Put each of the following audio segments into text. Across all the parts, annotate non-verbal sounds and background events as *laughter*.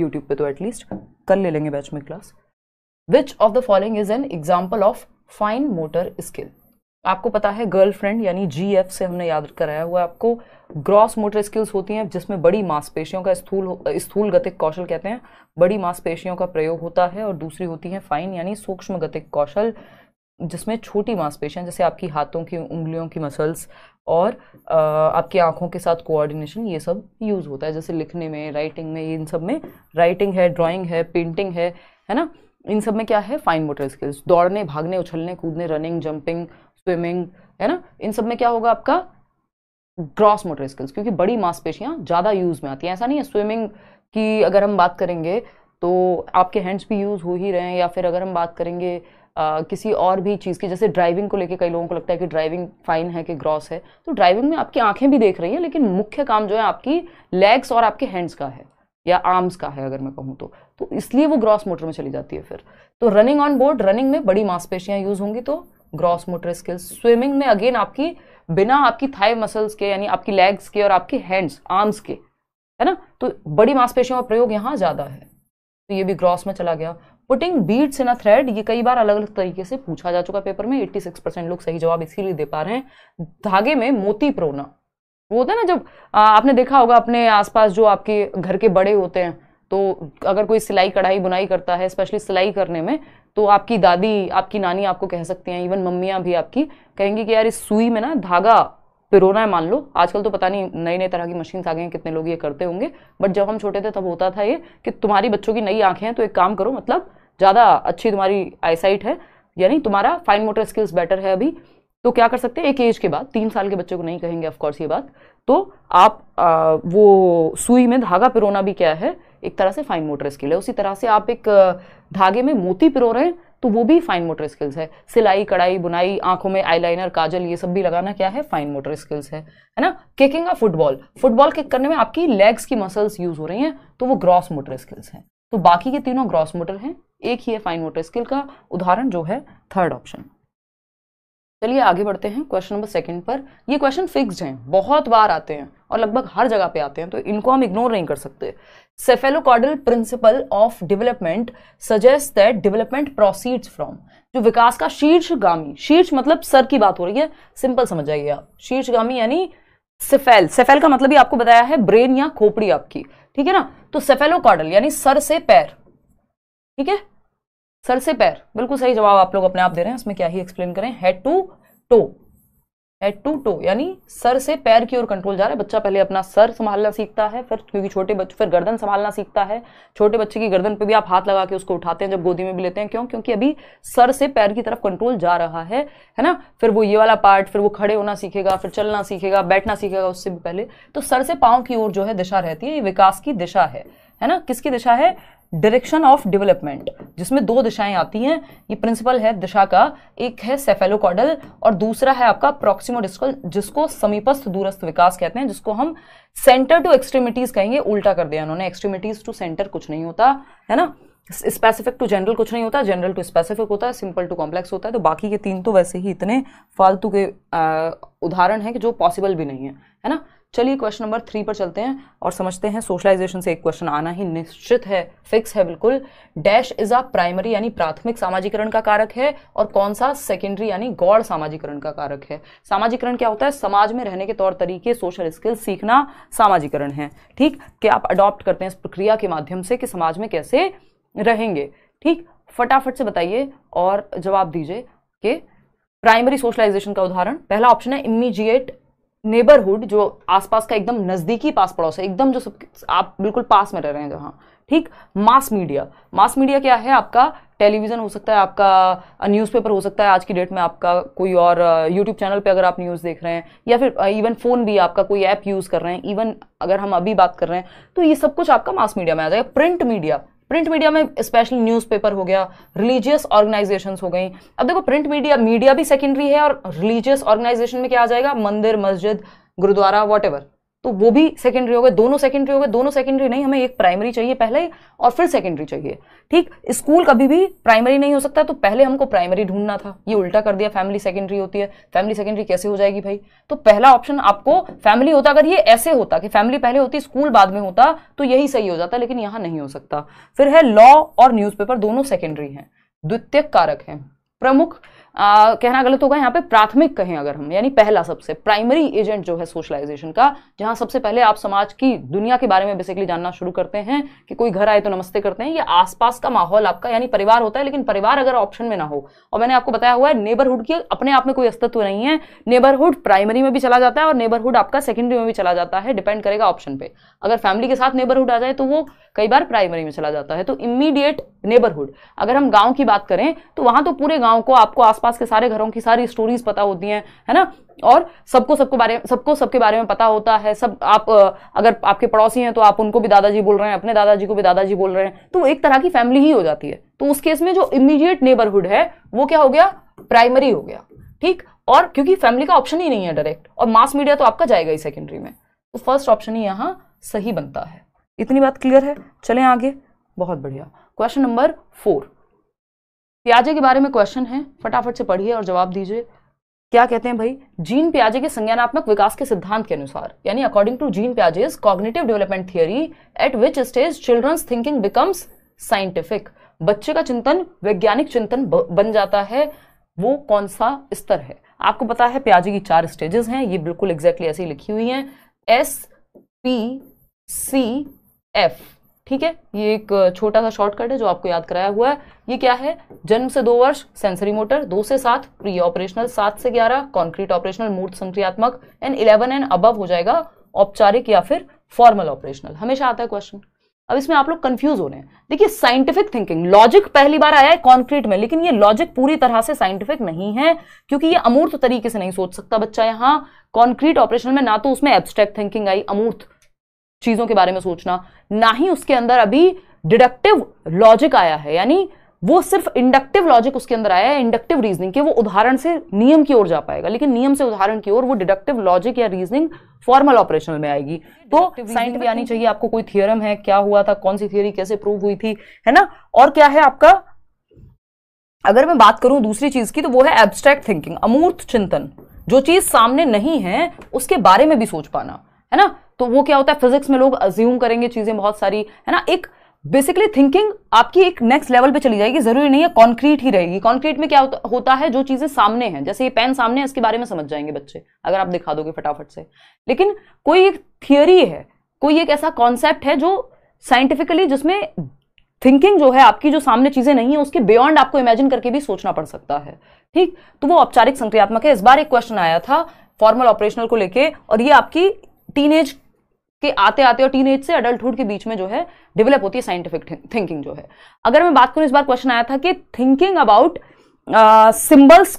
YouTube पे तो at least कर ले लेंगे बैच में class which of the following is an example of fine motor skill आपको पता है गर्लफ्रेंड यानी जी एफ से हमने याद कराया हुआ आपको ग्रॉस मोटर स्किल्स होती हैं जिसमें बड़ी मांसपेशियों का स्थूल स्थूल गतिक कौशल कहते हैं बड़ी मांसपेशियों का प्रयोग होता है और दूसरी होती है फाइन यानी सूक्ष्म गतिक कौशल जिसमें छोटी मांसपेशियां जैसे आपकी हाथों की उंगलियों की मसल्स और आपकी आँखों के साथ कोऑर्डिनेशन ये सब यूज़ होता है जैसे लिखने में राइटिंग में इन सब में राइटिंग है ड्राइंग है पेंटिंग है है ना इन सब में क्या है फाइन मोटर स्किल्स दौड़ने भागने उछलने कूदने रनिंग जंपिंग स्विमिंग है ना इन सब में क्या होगा आपका ग्रॉस मोटर स्किल्स क्योंकि बड़ी मांसपेशियाँ ज़्यादा यूज़ में आती हैं ऐसा नहीं है स्विमिंग की अगर हम बात करेंगे तो आपके हैंड्स भी यूज़ हो ही रहे हैं या फिर अगर हम बात करेंगे आ, किसी और भी चीज़ की जैसे ड्राइविंग को लेके कई लोगों को लगता है कि ड्राइविंग फाइन है कि ग्रॉस है तो ड्राइविंग में आपकी आंखें भी देख रही हैं लेकिन मुख्य काम जो है आपकी लेग्स और आपके हैंड्स का है या आर्म्स का है अगर मैं कहूँ तो तो इसलिए वो ग्रॉस मोटर में चली जाती है फिर तो रनिंग ऑन बोर्ड रनिंग में बड़ी मांसपेशियाँ यूज़ होंगी तो ग्रॉस मोटर स्किल्स स्विमिंग में अगेन आपकी बिना आपकी थाई मसल्स के यानी आपकी लेग्स के और आपके हैंड्स आर्म्स के है ना तो बड़ी मांसपेशियों का प्रयोग यहाँ ज़्यादा है तो ये भी ग्रॉस में चला गया putting beads in a thread ये कई बार अलग अलग तरीके से पूछा जा चुका पेपर में 86 परसेंट लोग सही जवाब इसीलिए दे पा रहे हैं धागे में मोती प्रोना वो होता है ना जब आपने देखा होगा अपने आसपास जो आपके घर के बड़े होते हैं तो अगर कोई सिलाई कढ़ाई बुनाई करता है स्पेशली सिलाई करने में तो आपकी दादी आपकी नानी आपको कह सकती हैं इवन मम्मियाँ भी आपकी कहेंगी कि यार इस सुई में ना धागा पिरोना है मान लो आजकल तो पता नहीं नई नई तरह की मशीन्स आ गई हैं कितने लोग ये करते होंगे बट जब हम छोटे थे तब होता था ये कि तुम्हारी बच्चों की नई आंखें हैं तो एक काम करो मतलब ज़्यादा अच्छी तुम्हारी आईसाइट है यानी तुम्हारा फाइन मोटर स्किल्स बेटर है अभी तो क्या कर सकते हैं एक एज के बाद तीन साल के बच्चे को नहीं कहेंगे ऑफकोर्स ये बात तो आप आ, वो सुई में धागा पिरोना भी क्या है एक तरह से फाइन मोटर स्किल है उसी तरह से आप एक धागे में मोती पिरो रहे हैं तो वो भी फाइन मोटर स्किल्स है सिलाई कढ़ाई बुनाई आंखों में आईलाइनर काजल ये सब भी लगाना क्या है फाइन मोटर स्किल्स है है ना किकिंग फुटबॉल फुटबॉल किक करने में आपकी लेग्स की मसल्स यूज हो रही हैं तो वो ग्रॉस मोटर स्किल्स हैं तो बाकी के तीनों ग्रॉस मोटर हैं एक ही है फाइन मोटर स्किल का उदाहरण जो है थर्ड ऑप्शन चलिए आगे बढ़ते हैं क्वेश्चन नंबर सेकंड पर ये क्वेश्चन फिक्स्ड हैं बहुत बार आते हैं और लगभग हर जगह पे आते हैं तो इनको हम इग्नोर नहीं कर सकते cephalocaudal principle of development suggest that development proceeds from जो विकास का शीर्षगामी शीर्ष मतलब सर की बात हो रही है सिंपल समझ जाइए आप शीर्षगामी यानी सेफेल सेफेल का मतलब ही आपको बताया है ब्रेन या खोपड़ी आपकी ठीक है ना तो सेफेलोकॉडल यानी सर से पैर ठीक है सर से पैर बिल्कुल सही जवाब आप लोग अपने आप दे रहे हैं इसमें क्या ही एक्सप्लेन करें हेड टू टो है टू टो यानी सर से पैर की ओर कंट्रोल जा रहा है बच्चा पहले अपना सर संभालना सीखता है फिर क्योंकि छोटे बच्चे फिर गर्दन संभालना सीखता है छोटे बच्चे की गर्दन पे भी आप हाथ लगा के उसको उठाते हैं जब गोदी में भी लेते हैं क्यों क्योंकि अभी सर से पैर की तरफ कंट्रोल जा रहा है है ना फिर वो ये वाला पार्ट फिर वो खड़े होना सीखेगा फिर चलना सीखेगा बैठना सीखेगा उससे भी पहले तो सर से पाँव की ओर जो है दिशा रहती है ये विकास की दिशा है है ना किसकी दिशा है डायरेक्शन ऑफ डेवलपमेंट जिसमें दो दिशाएं आती हैं ये प्रिंसिपल है दिशा का एक है सेफेलोकॉडल और दूसरा है आपका प्रोक्सीमो डिस्कल जिसको समीपस्थ दूरस्थ विकास कहते हैं जिसको हम सेंटर टू एक्सट्रीमिटीज कहेंगे उल्टा कर दिया उन्होंने एक्सट्रीमिटीज टू सेंटर कुछ नहीं होता है ना स्पेसिफिक टू जनरल कुछ नहीं होता जनरल टू स्पेसिफिक होता है सिंपल टू कॉम्प्लेक्स होता है तो बाकी के तीन तो वैसे ही इतने फालतू के उदाहरण हैं कि जो पॉसिबल भी नहीं है है ना चलिए क्वेश्चन नंबर थ्री पर चलते हैं और समझते हैं सोशलाइजेशन से एक क्वेश्चन आना ही निश्चित है फिक्स है बिल्कुल डैश इज अ प्राइमरी यानी प्राथमिक सामाजिकरण का कारक है और कौन सा सेकेंडरी यानी गौड़ सामाजिकरण का कारक है सामाजिकरण क्या होता है समाज में रहने के तौर तरीके सोशल स्किल सीखना सामाजिकरण है ठीक क्या आप अडॉप्ट करते हैं इस प्रक्रिया के माध्यम से कि समाज में कैसे रहेंगे ठीक फटाफट से बताइए और जवाब दीजिए कि प्राइमरी सोशलाइजेशन का उदाहरण पहला ऑप्शन है इमीजिएट नेबरहुड जो आसपास का एकदम नज़दीकी पास पड़ोस है एकदम जो सब आप बिल्कुल पास में रह रहे हैं जहाँ ठीक मास मीडिया मास मीडिया क्या है आपका टेलीविज़न हो सकता है आपका न्यूज़पेपर हो सकता है आज की डेट में आपका कोई और यूट्यूब चैनल पे अगर आप न्यूज़ देख रहे हैं या फिर इवन फ़ोन भी आपका कोई ऐप यूज़ कर रहे हैं इवन अगर हम अभी बात कर रहे हैं तो ये सब कुछ आपका मास मीडिया में आ जाएगा प्रिंट मीडिया प्रिंट मीडिया में स्पेशल न्यूज़पेपर हो गया रिलीजियस ऑर्गेनाइजेशन हो गई अब देखो प्रिंट मीडिया मीडिया भी सेकेंडरी है और रिलीजियस ऑर्गेनाइजेशन में क्या आ जाएगा मंदिर मस्जिद गुरुद्वारा वॉट तो वो भी सेकेंडरी हो गए दोनों सेकेंडरी हो गए दोनों सेकेंडरी नहीं हमें एक प्राइमरी चाहिए पहले और फिर सेकेंडरी चाहिए ठीक स्कूल कभी भी प्राइमरी नहीं हो सकता तो पहले हमको प्राइमरी ढूंढना था ये उल्टा कर दिया फैमिली सेकेंडरी होती है फैमिली सेकेंडरी कैसे हो जाएगी भाई तो पहला ऑप्शन आपको फैमिली होता अगर ये ऐसे होता कि फैमिली पहले होती स्कूल बाद में होता तो यही सही हो जाता लेकिन यहां नहीं हो सकता फिर है लॉ और न्यूज दोनों सेकेंडरी है द्वितीय कारक है प्रमुख आ, कहना गलत होगा यहाँ पे प्राथमिक कहें अगर हम यानी पहला सबसे प्राइमरी एजेंट जो है सोशलाइजेशन का जहाँ सबसे पहले आप समाज की दुनिया के बारे में बेसिकली जानना शुरू करते हैं कि कोई घर आए तो नमस्ते करते हैं ये आसपास का माहौल आपका यानी परिवार होता है लेकिन परिवार अगर ऑप्शन में ना हो और मैंने आपको बताया हुआ है नेबरहुड की अपने आप में कोई अस्तित्व नहीं है नेबरहुड प्राइमरी में भी चला जाता है और नेबरहुड आपका सेकेंडरी में भी चला जाता है डिपेंड करेगा ऑप्शन पे अगर फैमिली के साथ नेबरहुड आ जाए तो वो कई बार प्राइमरी में चला जाता है तो इमीडिएट नेबरहुड अगर हम गाँव की बात करें तो वहाँ तो पूरे गाँव को आपको आस आसपास के सारे घरों की सारी स्टोरीज पता होती हैं है ना और सबको सबको बारे सबको सबके बारे में पता होता है सब आप अगर आपके पड़ोसी हैं तो आप उनको भी दादाजी बोल रहे हैं अपने दादाजी को भी दादाजी बोल रहे हैं तो एक तरह की फैमिली ही हो जाती है तो उस केस में जो इमीडिएट नेबरहुड है वो क्या हो गया प्राइमरी हो गया ठीक और क्योंकि फैमिली का ऑप्शन ही नहीं है डायरेक्ट और मास मीडिया तो आपका जाएगा ही सेकेंडरी में तो फर्स्ट ऑप्शन ही यहाँ सही बनता है इतनी बात क्लियर है चलें आगे बहुत बढ़िया क्वेश्चन नंबर फोर प्याजे के बारे में क्वेश्चन है फटाफट से पढ़िए और जवाब दीजिए क्या कहते हैं भाई जीन प्याजे के संज्ञानात्मक विकास के सिद्धांत के अनुसार यानी according to Jean Piaget's cognitive development theory at which stage children's thinking becomes scientific बच्चे का चिंतन वैज्ञानिक चिंतन बन जाता है वो कौन सा स्तर है आपको पता है प्याजे की चार स्टेजेस हैं ये बिल्कुल एग्जैक्टली exactly ऐसी लिखी हुई हैं एस पी सी एफ ठीक है ये एक छोटा सा शॉर्टकट है जो आपको याद कराया हुआ है ये क्या है जन्म से दो वर्ष सेंसरी मोटर दो से सात प्री ऑपरेशनल सात से ग्यारह कॉन्क्रीट ऑपरेशनल मूर्त संक्रियात्मक एंड इलेवन एंड अबव हो जाएगा औपचारिक या फिर फॉर्मल ऑपरेशनल हमेशा आता है क्वेश्चन अब इसमें आप लोग कंफ्यूज हो रहे हैं देखिए साइंटिफिक थिंकिंग लॉजिक पहली बार आया है कॉन्क्रीट में लेकिन ये लॉजिक पूरी तरह से साइंटिफिक नहीं है क्योंकि ये अमूर्त तरीके से नहीं सोच सकता बच्चा यहां कॉन्क्रीट ऑपरेशन में ना तो उसमें एब्स्ट्रैक्ट थिंकिंग आई अमूर्त चीज़ों के बारे में सोचना ना ही उसके अंदर अभी डिडक्टिव लॉजिक आया है यानी वो सिर्फ इंडक्टिव लॉजिक उसके अंदर आया है इंडक्टिव रीजनिंग के वो उदाहरण से नियम की ओर जा पाएगा लेकिन नियम से उदाहरण की ओर वो डिडक्टिव लॉजिक या रीजनिंग फॉर्मल ऑपरेशनल में आएगी तो साइंस भी आनी चाहिए आपको कोई थियरम है क्या हुआ था कौन सी थियोरी कैसे प्रूव हुई थी है ना और क्या है आपका अगर मैं बात करूं दूसरी चीज की तो वो है एब्स्ट्रैक्ट थिंकिंग अमूर्त चिंतन जो चीज सामने नहीं है उसके बारे में भी सोच पाना है ना तो वो क्या होता है फिजिक्स में लोग अज्यूम करेंगे चीज़ें बहुत सारी है ना एक बेसिकली थिंकिंग आपकी एक नेक्स्ट लेवल पे चली जाएगी जरूरी नहीं है कॉन्क्रीट ही रहेगी कॉन्क्रीट में क्या होता है जो चीज़ें सामने हैं जैसे ये पेन सामने है इसके बारे में समझ जाएंगे बच्चे अगर आप दिखा दोगे फटाफट से लेकिन कोई एक थियोरी है कोई एक ऐसा कॉन्सेप्ट है जो साइंटिफिकली जिसमें थिंकिंग जो है आपकी जो सामने चीज़ें नहीं है उसके बियॉन्ड आपको इमेजिन करके भी सोचना पड़ सकता है ठीक तो वो औपचारिक संक्रियात्मक है इस बार एक क्वेश्चन आया था फॉर्मल ऑपरेशनल को लेके और ये आपकी टीन के आते आते और टीन से अडल्टहुड के बीच में जो है डेवलप होती है साइंटिफिक थिंकिंग जो है अगर मैं बात करूं इस बार क्वेश्चन आया था कि थिंकिंग अबाउट सिंबल्स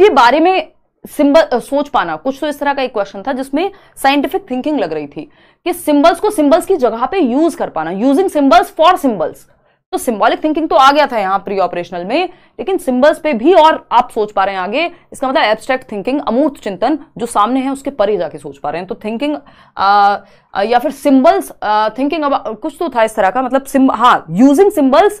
के बारे में सिंबल सोच पाना कुछ तो इस तरह का एक क्वेश्चन था जिसमें साइंटिफिक थिंकिंग लग रही थी कि सिंबल्स को सिंबल्स की जगह पे यूज कर पाना यूजिंग सिंबल्स फॉर सिंबल्स तो सिंबॉलिक थिंकिंग तो आ गया था यहां प्री ऑपरेशनल में लेकिन सिंबल्स पे भी और आप सोच पा रहे हैं आगे इसका मतलब एब्स्ट्रैक्ट थिंकिंग अमूर्त चिंतन जो सामने है उसके परे जाके सोच पा रहे हैं तो थिंकिंग या फिर सिंबल्स थिंकिंग अब कुछ तो था इस तरह का मतलब हाँ using symbols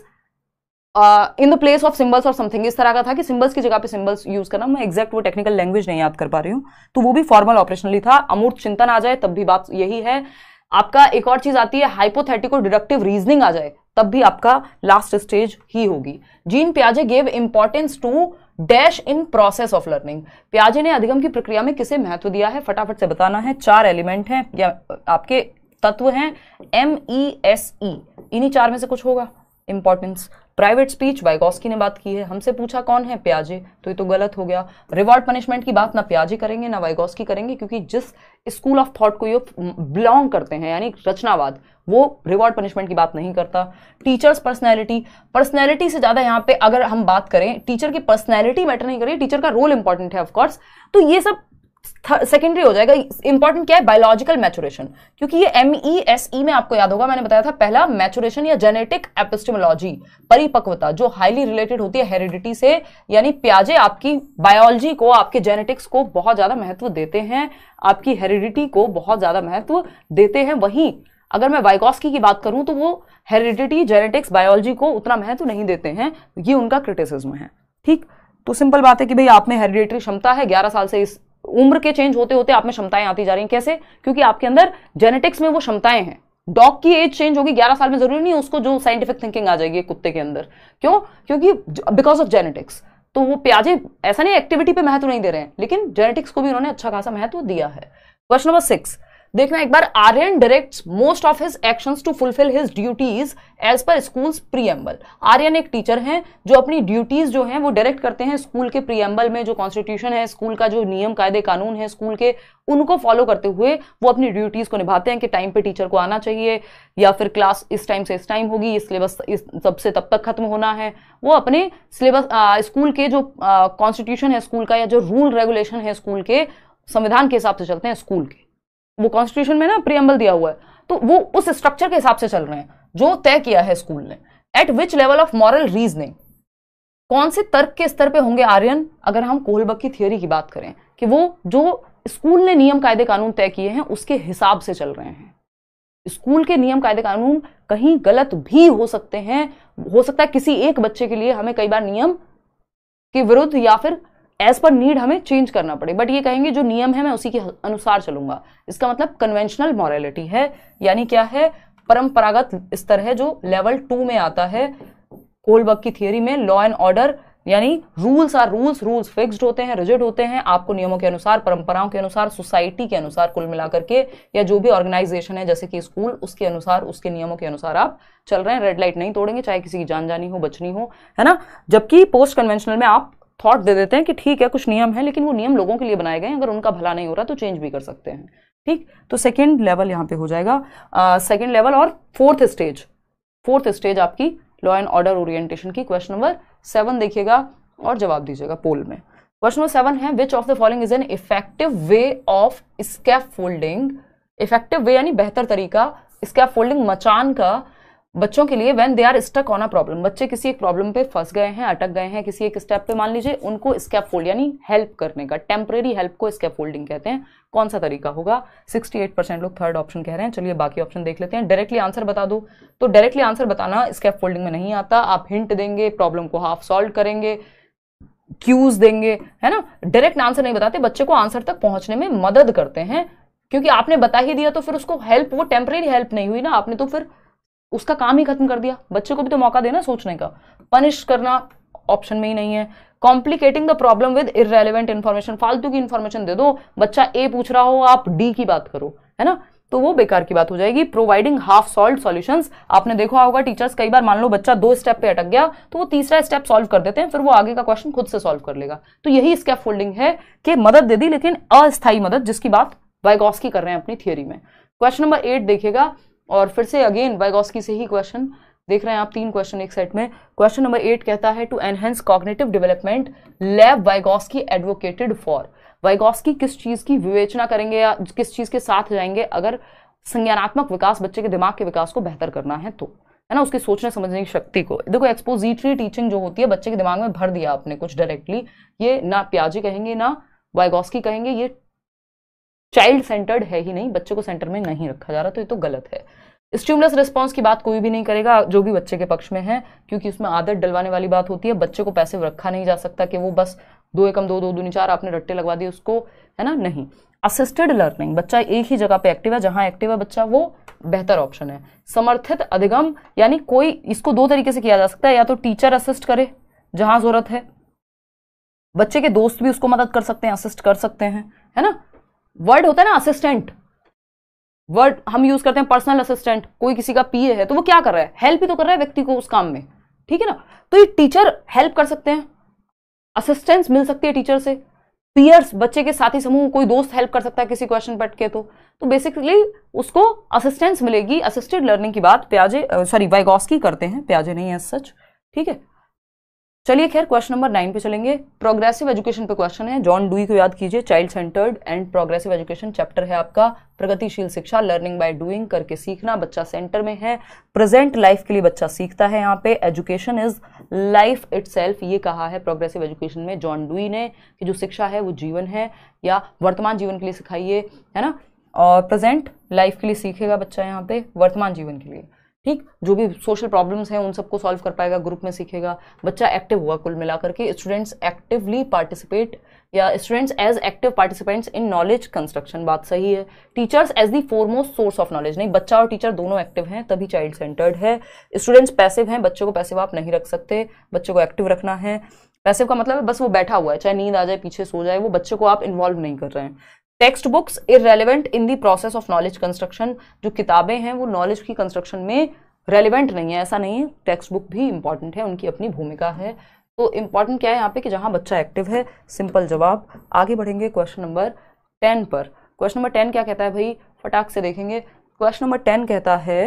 in the place of symbols और समथिंग इस तरह का था कि सिंबल्स की जगह पे सिंबल्स यूज करना मैं एक्जैक्ट वो टेक्निकल लैंग्वेज नहीं याद कर पा रही हूँ तो वो भी फॉर्मल ऑपरेशनली था अमूर्त चिंतन आ जाए तब भी बात यही है आपका एक और चीज आती है हाइपोथेटिकल डिडक्टिव रीजनिंग आ जाए तब भी आपका लास्ट स्टेज ही होगी जीन प्याजे gave importance to dash in process of learning प्याजे ने अधिगम की प्रक्रिया में किसे महत्व दिया है फटाफट से बताना है चार एलिमेंट हैं या आपके तत्व हैं एम ई एस ई इन्हीं चार में से कुछ होगा इंपॉर्टेंस प्राइवेट स्पीच वाइगोस्की ने बात की है हमसे पूछा कौन है प्याजे e? तो ये तो गलत हो गया रिवॉर्ड पनिशमेंट की बात ना प्याजे e करेंगे ना वाइगोस्की करेंगे क्योंकि जिस स्कूल ऑफ थॉट को ये बिलोंग करते हैं यानी रचनावाद वो रिवॉर्ड पनिशमेंट की बात नहीं करता टीचर्स पर्सनैलिटी पर्सनैलिटी से ज़्यादा यहाँ पे अगर हम बात करें टीचर की पर्सनैलिटी मैटर नहीं करेगी टीचर का रोल इंपॉर्टेंट है ऑफकोर्स तो ये सब सेकेंडरी हो जाएगा इंपॉर्टेंट क्या है बायोलॉजिकल मैचुरेशन क्योंकि ये एम ई एस ई में आपको याद होगा मैंने बताया था पहला मैचुरेशन या जेनेटिक एपिस्टेमोलॉजी परिपक्वता जो हाईली रिलेटेड होती है हेरिडिटी से यानी प्याजे आपकी बायोलॉजी को आपके जेनेटिक्स को बहुत ज्यादा महत्व देते हैं आपकी हेरिडिटी को बहुत ज्यादा महत्व देते हैं वहीं अगर मैं वाइकॉस्की की बात करूं तो वो हेरिडिटी जेनेटिक्स बायोलॉजी को उतना महत्व नहीं देते हैं ये उनका क्रिटिसिज्म है ठीक तो सिंपल बात है कि भाई आप में हेरिडिटरी क्षमता है ग्यारह साल से इस उम्र के चेंज होते होते आप में क्षमताएं आती जा रही हैं कैसे क्योंकि आपके अंदर जेनेटिक्स में वो क्षमताएं हैं डॉग की एज चेंज होगी 11 साल में जरूरी नहीं उसको जो साइंटिफिक थिंकिंग आ जाएगी कुत्ते के अंदर क्यों क्योंकि बिकॉज ऑफ जेनेटिक्स तो वो प्याजे ऐसा नहीं एक्टिविटी पे महत्व नहीं दे रहे हैं लेकिन जेनेटिक्स को भी उन्होंने अच्छा खासा महत्व दिया है क्वेश्चन नंबर सिक्स देखना एक बार Aryan directs most of his actions to fulfil his duties as per school's preamble Aryan एक टीचर हैं जो अपनी ड्यूटीज जो हैं वो डायरेक्ट करते हैं स्कूल के प्रियम्बल में जो कॉन्स्टिट्यूशन है स्कूल का जो नियम कायदे कानून है स्कूल के उनको फॉलो करते हुए वो अपनी ड्यूटीज को निभाते हैं कि टाइम पे टीचर को आना चाहिए या फिर क्लास इस टाइम से इस टाइम होगी इस सिलेबस इस तब से तब तक खत्म होना है वो अपने सिलेबस स्कूल के जो कॉन्स्टिट्यूशन है स्कूल का या जो रूल रेगुलेशन है स्कूल के संविधान के हिसाब से चलते हैं स्कूल के वो कॉन्स्टिट्यूशन में ना प्रियम्बल दिया हुआ है तो वो उस स्ट्रक्चर के हिसाब से चल रहे हैं जो तय किया है स्कूल ने at which level of moral reasoning कौन से तर्क के स्तर पे होंगे आर्यन अगर हम कोहलबक की थियोरी की बात करें कि वो जो स्कूल ने नियम कायदे कानून तय किए हैं उसके हिसाब से चल रहे हैं स्कूल के नियम कायदे कानून कहीं गलत भी हो सकते हैं हो सकता है किसी एक बच्चे के लिए हमें कई बार नियम के विरुद्ध या फिर एज पर नीड हमें चेंज करना पड़े बट ये कहेंगे जो नियम है मैं उसी के अनुसार चलूंगा इसका मतलब कन्वेंशनल मॉरेलिटी है यानी क्या है परंपरागत स्तर है जो लेवल टू में आता है कोलबर्ग की थियोरी में लॉ एंड ऑर्डर यानी rules are rules rules fixed होते हैं रिजिड होते हैं आपको नियमों के अनुसार परंपराओं के अनुसार सोसाइटी के अनुसार कुल मिलाकर के या जो भी ऑर्गेनाइजेशन है जैसे कि स्कूल उसके अनुसार उसके नियमों के अनुसार आप चल रहे हैं रेड लाइट नहीं तोड़ेंगे चाहे किसी की जान जानी हो बचनी हो है ना जबकि पोस्ट कन्वेंशनल में आप थॉट दे देते हैं कि ठीक है कुछ नियम है लेकिन वो नियम लोगों के लिए बनाए गए हैं अगर उनका भला नहीं हो रहा तो चेंज भी कर सकते हैं ठीक तो सेकेंड लेवल यहाँ पे हो जाएगा सेकेंड uh, लेवल और फोर्थ स्टेज फोर्थ स्टेज आपकी लॉ एंड ऑर्डर ओरिएंटेशन की क्वेश्चन नंबर सेवन देखिएगा और जवाब दीजिएगा पोल में क्वेश्चन नंबर सेवन है which of the following is an effective way of scaffolding effective way यानी बेहतर तरीका स्कैप फोल्डिंग मचान का बच्चों के लिए when they are stuck on a problem बच्चे किसी एक प्रॉब्लम पे फंस गए हैं अटक गए हैं किसी एक स्टेप पे मान लीजिए उनको स्कैप फोल्ड यानी हेल्प करने का टेम्परेरी हेल्प को स्कैप फोल्डिंग कहते हैं कौन सा तरीका होगा 68 परसेंट लोग थर्ड ऑप्शन कह रहे हैं चलिए बाकी ऑप्शन देख लेते हैं डायरेक्टली आंसर बता दो तो डायरेक्टली आंसर बताना स्कैप फोल्डिंग में नहीं आता आप हिंट देंगे प्रॉब्लम को हाफ सॉल्व करेंगे क्यूज देंगे है ना डायरेक्ट आंसर नहीं बताते बच्चे को आंसर तक पहुंचने में मदद करते हैं क्योंकि आपने बता ही दिया तो फिर उसको हेल्प वो टेम्परेरी हेल्प नहीं हुई ना आपने तो फिर उसका काम ही खत्म कर दिया बच्चे को भी तो मौका देना सोचने का पनिश करना ऑप्शन में ही नहीं है complicating the problem with irrelevant information फालतू की इन्फॉर्मेशन दे दो बच्चा ए पूछ रहा हो आप डी की बात करो है ना तो वो बेकार की बात हो जाएगी प्रोवाइडिंग हाफ सॉल्व सॉल्यूशंस आपने देखा होगा टीचर्स कई बार मान लो बच्चा दो स्टेप पे अटक गया तो वो तीसरा स्टेप सॉल्व कर देते हैं फिर वो आगे का क्वेश्चन खुद से सॉल्व कर लेगा तो यही स्कैप फोल्डिंग है कि मदद दे दी लेकिन अस्थायी मदद जिसकी बात की कर रहे हैं अपनी थियोरी में क्वेश्चन नंबर एट देखिएगा और फिर से अगेन बाइगोस्की से ही क्वेश्चन देख रहे हैं आप तीन क्वेश्चन एक सेट में क्वेश्चन नंबर एट कहता है to enhance cognitive development Lev Vygotsky advocated for Vygotsky किस चीज़ की विवेचना करेंगे या किस चीज़ के साथ जाएंगे अगर संज्ञानात्मक विकास बच्चे के दिमाग के विकास को बेहतर करना है तो है ना उसके सोचने समझने की शक्ति को देखो एक्सपोजिटरी टीचिंग जो होती है बच्चे के दिमाग में भर दिया आपने कुछ डायरेक्टली ये ना प्याजी कहेंगे ना वाइगोस्की कहेंगे ये चाइल्ड सेंटर्ड है ही नहीं बच्चे को सेंटर में नहीं रखा जा रहा तो ये तो गलत है स्ट्रीमलेस रिस्पॉन्स की बात कोई भी नहीं करेगा जो भी बच्चे के पक्ष में है क्योंकि उसमें आदत डलवाने वाली बात होती है बच्चे को पैसे रखा नहीं जा सकता कि वो बस दो एकम दो दो दूनी चार आपने रट्टे लगवा दिए उसको है ना नहीं असिस्टेड लर्निंग बच्चा एक ही जगह पे एक्टिव है जहां एक्टिव है बच्चा वो बेहतर ऑप्शन है समर्थित अधिगम यानी कोई इसको दो तरीके से किया जा सकता है या तो टीचर असिस्ट करे जहां ज़रूरत है बच्चे के दोस्त भी उसको मदद कर सकते हैं असिस्ट कर सकते हैं है ना वर्ड होता है ना असिस्टेंट वर्ड हम यूज करते हैं पर्सनल असिस्टेंट कोई किसी का पीए है तो वो क्या कर रहा है हेल्प ही तो कर रहा है व्यक्ति को उस काम में ठीक है ना तो ये टीचर हेल्प कर सकते हैं असिस्टेंस मिल सकती है टीचर से पीयर्स बच्चे के साथी समूह कोई दोस्त हेल्प कर सकता है किसी क्वेश्चन पट के तो तो बेसिकली उसको असिस्टेंस मिलेगी असिस्टेड लर्निंग की बात प्याजे सॉरी वाइगॉस्की करते हैं प्याजे नहीं है सच ठीक है चलिए खैर क्वेश्चन नंबर नाइन पे चलेंगे प्रोग्रेसिव एजुकेशन पे क्वेश्चन है जॉन डुई को याद कीजिए child centred and progressive education chapter है आपका प्रगतिशील शिक्षा लर्निंग बाय डूइंग करके सीखना बच्चा सेंटर में है प्रेजेंट लाइफ के लिए बच्चा सीखता है यहाँ पे एजुकेशन इज लाइफ इट ये कहा है प्रोग्रेसिव एजुकेशन में जॉन डुई ने कि जो शिक्षा है वो जीवन है या वर्तमान जीवन के लिए सिखाइए है ना और प्रेजेंट लाइफ के लिए सीखेगा बच्चा यहाँ पे वर्तमान जीवन के लिए ठीक जो भी सोशल प्रॉब्लम्स हैं उन सबको सॉल्व कर पाएगा ग्रुप में सीखेगा बच्चा एक्टिव हुआ कुल मिलाकर के स्टूडेंट्स एक्टिवली पार्टिसिपेट या students as active participants in knowledge construction बात सही है teachers as the foremost source of knowledge नहीं बच्चा और टीचर दोनों एक्टिव हैं तभी चाइल्ड सेंटर्ड है स्टूडेंट्स पैसिव हैं बच्चों को पैसिव आप नहीं रख सकते बच्चों को एक्टिव रखना है पैसिव का मतलब है बस वो बैठा हुआ है चाहे नींद आ जाए पीछे सो जाए वो बच्चे को आप इन्वॉल्व नहीं कर रहे हैं text books irrelevant in the process of knowledge construction जो किताबें हैं वो नॉलेज की कंस्ट्रक्शन में रेलिवेंट नहीं है ऐसा नहीं है टेक्स्ट बुक भी इंपॉर्टेंट है उनकी अपनी भूमिका है तो इंपॉर्टेंट क्या है यहाँ पे कि जहाँ बच्चा एक्टिव है सिंपल जवाब आगे बढ़ेंगे क्वेश्चन नंबर टेन पर क्वेश्चन नंबर टेन क्या कहता है भाई फटाक से देखेंगे क्वेश्चन नंबर टेन कहता है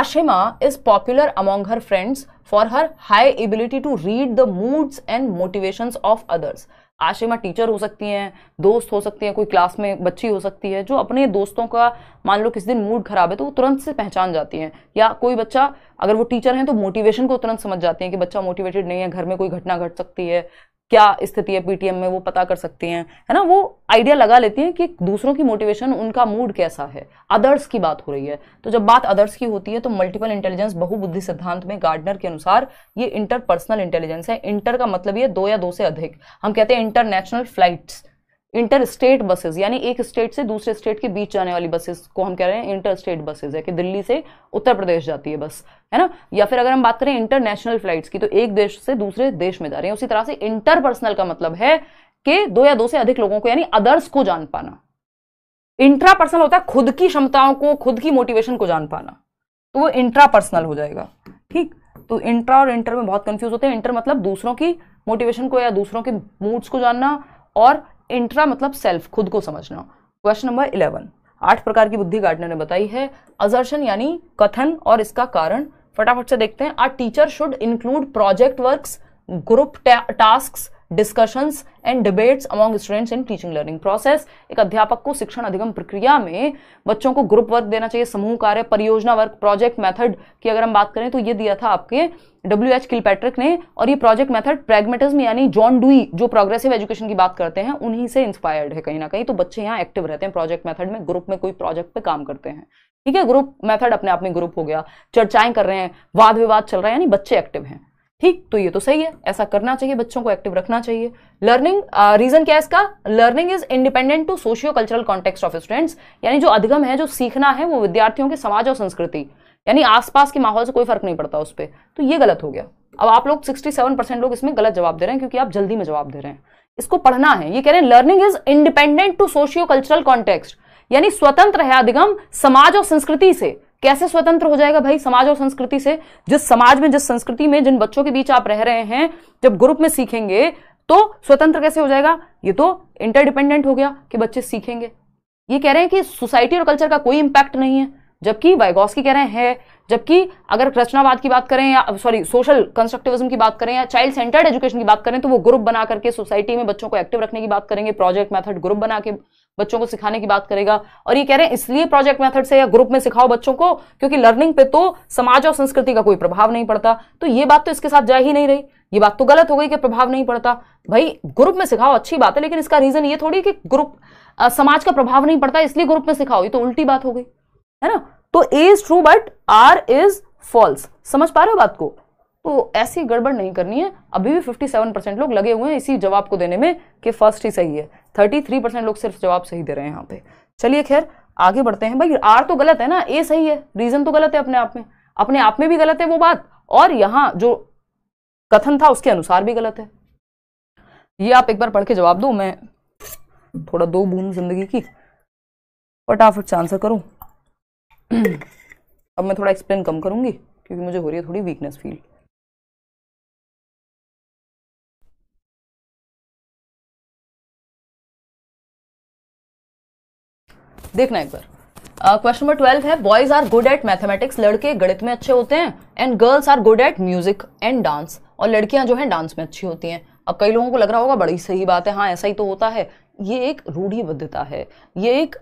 Ashima is popular among her friends for her high ability to read the moods and motivations of others आशय में टीचर हो सकती हैं दोस्त हो सकते हैं कोई क्लास में बच्ची हो सकती है जो अपने दोस्तों का मान लो किस दिन मूड खराब है तो वो तुरंत से पहचान जाती हैं या कोई बच्चा अगर वो टीचर हैं तो मोटिवेशन को तुरंत समझ जाते हैं कि बच्चा मोटिवेटेड नहीं है घर में कोई घटना घट सकती है क्या स्थिति है पीटीएम में वो पता कर सकती हैं है ना वो आइडिया लगा लेती हैं कि दूसरों की मोटिवेशन उनका मूड कैसा है अदर्स की बात हो रही है तो जब बात अदर्स की होती है तो मल्टीपल इंटेलिजेंस बहुबुद्धि सिद्धांत में गार्डनर के अनुसार ये इंटरपर्सनल इंटेलिजेंस है इंटर का मतलब ये दो या दो से अधिक हम कहते हैं international flights inter state buses यानी एक स्टेट से दूसरे स्टेट के बीच जाने वाली बसेस को हम कह रहे हैं इंटर स्टेट बसेस है कि दिल्ली से उत्तर प्रदेश जाती है बस है ना या फिर अगर हम बात करें इंटरनेशनल फ्लाइट्स की तो एक देश से दूसरे देश में जा रहे हैं उसी तरह से इंटर पर्सनल का मतलब है कि दो या दो से अधिक लोगों को यानी अदर्स को जान पाना इंट्रा पर्सनल होता है खुद की क्षमताओं को खुद की मोटिवेशन को जान पाना तो वो इंट्रा पर्सनल हो जाएगा ठीक तो इंट्रा और इंटर में बहुत कंफ्यूज होते हैं इंटर मतलब दूसरों की मोटिवेशन को या दूसरों के मूड्स को जानना और इंट्रा मतलब सेल्फ खुद को समझना क्वेश्चन नंबर इलेवन आठ प्रकार की बुद्धि गार्डनर ने बताई है अजर्शन यानी कथन और इसका कारण फटाफट से देखते हैं a teacher should include project work group task discussions and debates among students in teaching learning process एक अध्यापक को शिक्षण अधिगम प्रक्रिया में बच्चों को ग्रुप वर्क देना चाहिए समूह कार्य परियोजना वर्क प्रोजेक्ट मेथड की अगर हम बात करें तो ये दिया था आपके डब्ल्यू एच किलपैट्रिक ने और ये प्रोजेक्ट मेथड प्रेगमेटिज्म यानी जॉन डुई जो प्रोग्रेसिव एजुकेशन की बात करते हैं उन्हीं से इंस्पायर्ड है कहीं ना कहीं तो बच्चे यहाँ एक्टिव रहते हैं प्रोजेक्ट मेथड में ग्रुप में कोई प्रोजेक्ट पे काम करते हैं ठीक है ग्रुप मेथड अपने आप में ग्रुप हो गया चर्चाएं कर रहे हैं वाद विवाद चल रहा है यानी बच्चे एक्टिव हैं ठीक तो ये तो सही है ऐसा करना चाहिए बच्चों को एक्टिव रखना चाहिए लर्निंग रीजन क्या है इसका learning is independent to socio cultural context of students यानी जो अधिगम है जो सीखना है वो विद्यार्थियों के समाज और संस्कृति यानी आसपास के माहौल से कोई फर्क नहीं पड़ता उस पर तो ये गलत हो गया अब आप लोग सिक्सटी परसेंट लोग इसमें गलत जवाब दे रहे हैं क्योंकि आप जल्दी में जवाब दे रहे हैं इसको पढ़ना है ये कह रहे हैं learning is independent to socio cultural context यानी स्वतंत्र है अधिगम समाज और संस्कृति से कैसे स्वतंत्र हो जाएगा भाई समाज और संस्कृति से जिस समाज में जिस संस्कृति में जिन बच्चों के बीच आप रह रहे हैं जब ग्रुप में सीखेंगे तो स्वतंत्र कैसे हो जाएगा ये तो इंटरडिपेंडेंट हो गया कि बच्चे सीखेंगे ये कह रहे हैं कि सोसाइटी और कल्चर का कोई इंपैक्ट नहीं है जबकि की कह रहे हैं जबकि अगर रचनावाद की बात करें या सॉरी सोशल कंस्ट्रक्टिविज्म की बात करें या चाइल्ड सेंटर्ड एजुकेशन की बात करें तो वो ग्रुप बना करके सोसाइटी में बच्चों को एक्टिव रखने की बात करेंगे प्रोजेक्ट मेथड ग्रुप बना के बच्चों को सिखाने की बात करेगा और ये कह रहे हैं इसलिए प्रोजेक्ट मेथड से या ग्रुप में सिखाओ बच्चों को क्योंकि लर्निंग पे तो समाज और संस्कृति का कोई प्रभाव नहीं पड़ता तो ये बात तो इसके साथ जा ही नहीं रही ये बात तो गलत हो गई कि प्रभाव नहीं पड़ता भाई ग्रुप में सिखाओ अच्छी बात है लेकिन इसका रीजन ये थोड़ी कि ग्रुप समाज का प्रभाव नहीं पड़ता इसलिए ग्रुप में सिखाओ ये तो उल्टी बात हो गई है ना तो A is true but R is false समझ पा रहे हो बात को तो ऐसी गड़बड़ नहीं करनी है अभी भी 57 परसेंट लोग लगे हुए हैं इसी जवाब को देने में कि फर्स्ट ही सही है 33 परसेंट लोग सिर्फ जवाब सही दे रहे हैं यहाँ पे चलिए खैर आगे बढ़ते हैं भाई आर तो गलत है ना ए सही है रीज़न तो गलत है अपने आप में अपने आप में भी गलत है वो बात और यहाँ जो कथन था उसके अनुसार भी गलत है ये आप एक बार पढ़ के जवाब दो मैं थोड़ा दो बूंद जिंदगी की फटाफट से आंसर करूँ *clears throat* अब मैं थोड़ा एक्सप्लेन कम करूंगी क्योंकि मुझे हो रही है थोड़ी वीकनेस फील देखना एक बार क्वेश्चन नंबर ट्वेल्व है boys are good at mathematics लड़के गणित में अच्छे होते हैं and girls are good at music and dance और लड़कियां जो है डांस में अच्छी होती हैं अब कई लोगों को लग रहा होगा बड़ी सही बात है हाँ ऐसा ही तो होता है ये एक रूढ़िबद्धता है ये एक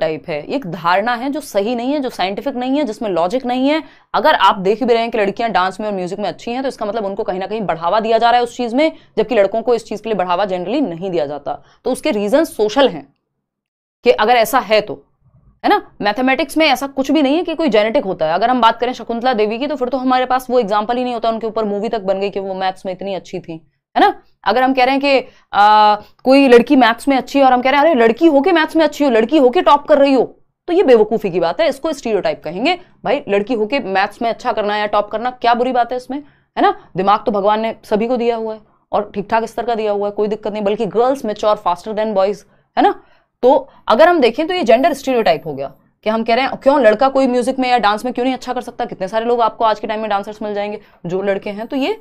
टाइप है एक धारणा है जो सही नहीं है जो साइंटिफिक नहीं है जिसमें लॉजिक नहीं है अगर आप देख भी रहे हैं कि लड़कियां डांस में और म्यूजिक में अच्छी हैं तो इसका मतलब उनको कहीं ना कहीं बढ़ावा दिया जा रहा है उस चीज़ में जबकि लड़कों को इस चीज़ के लिए बढ़ावा जनरली नहीं दिया जाता तो उसके रीजन सोशल हैं कि अगर ऐसा है तो है ना मैथमेटिक्स में ऐसा कुछ भी नहीं है कि कोई जेनेटिक होता है अगर हम बात करें शकुंतला देवी की तो फिर तो हमारे पास वो एग्जाम्पल ही नहीं होता उनके ऊपर मूवी तक बन गई कि वो मैथ्स में इतनी अच्छी थी है ना अगर हम कह रहे हैं कि आ, कोई लड़की मैथ्स में अच्छी है और हम कह रहे हैं अरे लड़की होके मैथ्स में अच्छी हो लड़की होके टॉप कर रही हो तो ये बेवकूफ़ी की बात है इसको स्टीरियोटाइप कहेंगे भाई लड़की होके मैथ्स में अच्छा करना या टॉप करना क्या बुरी बात है इसमें है ना दिमाग तो भगवान ने सभी को दिया हुआ है और ठीक ठाक स्तर का दिया हुआ है कोई दिक्कत नहीं बल्कि girls mature faster than boys है ना तो अगर हम देखें तो ये जेंडर स्टीरियोटाइप हो गया कि हम कह रहे हैं क्यों लड़का कोई म्यूजिक में या डांस में क्यों नहीं अच्छा कर सकता कितने सारे लोग आपको आज के टाइम में डांसर्स मिल जाएंगे जो लड़के हैं तो ये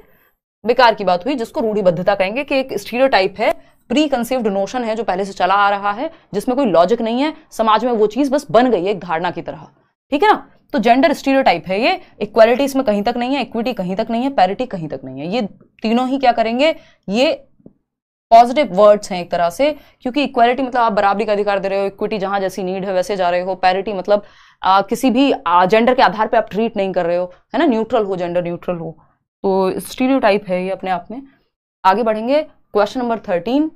बेकार की बात हुई जिसको रूढ़ीबद्धता कहेंगे कि एक स्टीरियोटाइप है प्री कंसीव्ड नोशन है जो पहले से चला आ रहा है जिसमें कोई लॉजिक नहीं है समाज में वो चीज़ बस बन गई है एक धारणा की तरह ठीक है ना तो जेंडर स्टीरियोटाइप है ये इक्वालिटी इसमें कहीं तक नहीं है इक्विटी कहीं तक नहीं है पैरिटी कहीं तक नहीं है ये तीनों ही क्या करेंगे ये पॉजिटिव वर्ड्स हैं एक तरह से क्योंकि इक्वालिटी मतलब आप बराबरी का अधिकार दे रहे हो इक्विटी जहां जैसी नीड है वैसे जा रहे हो पैरिटी मतलब आ, किसी भी जेंडर के आधार पे आप ट्रीट नहीं कर रहे हो है ना न्यूट्रल हो जेंडर न्यूट्रल हो तो स्टीरियो है ये अपने आप में आगे बढ़ेंगे क्वेश्चन नंबर थर्टीन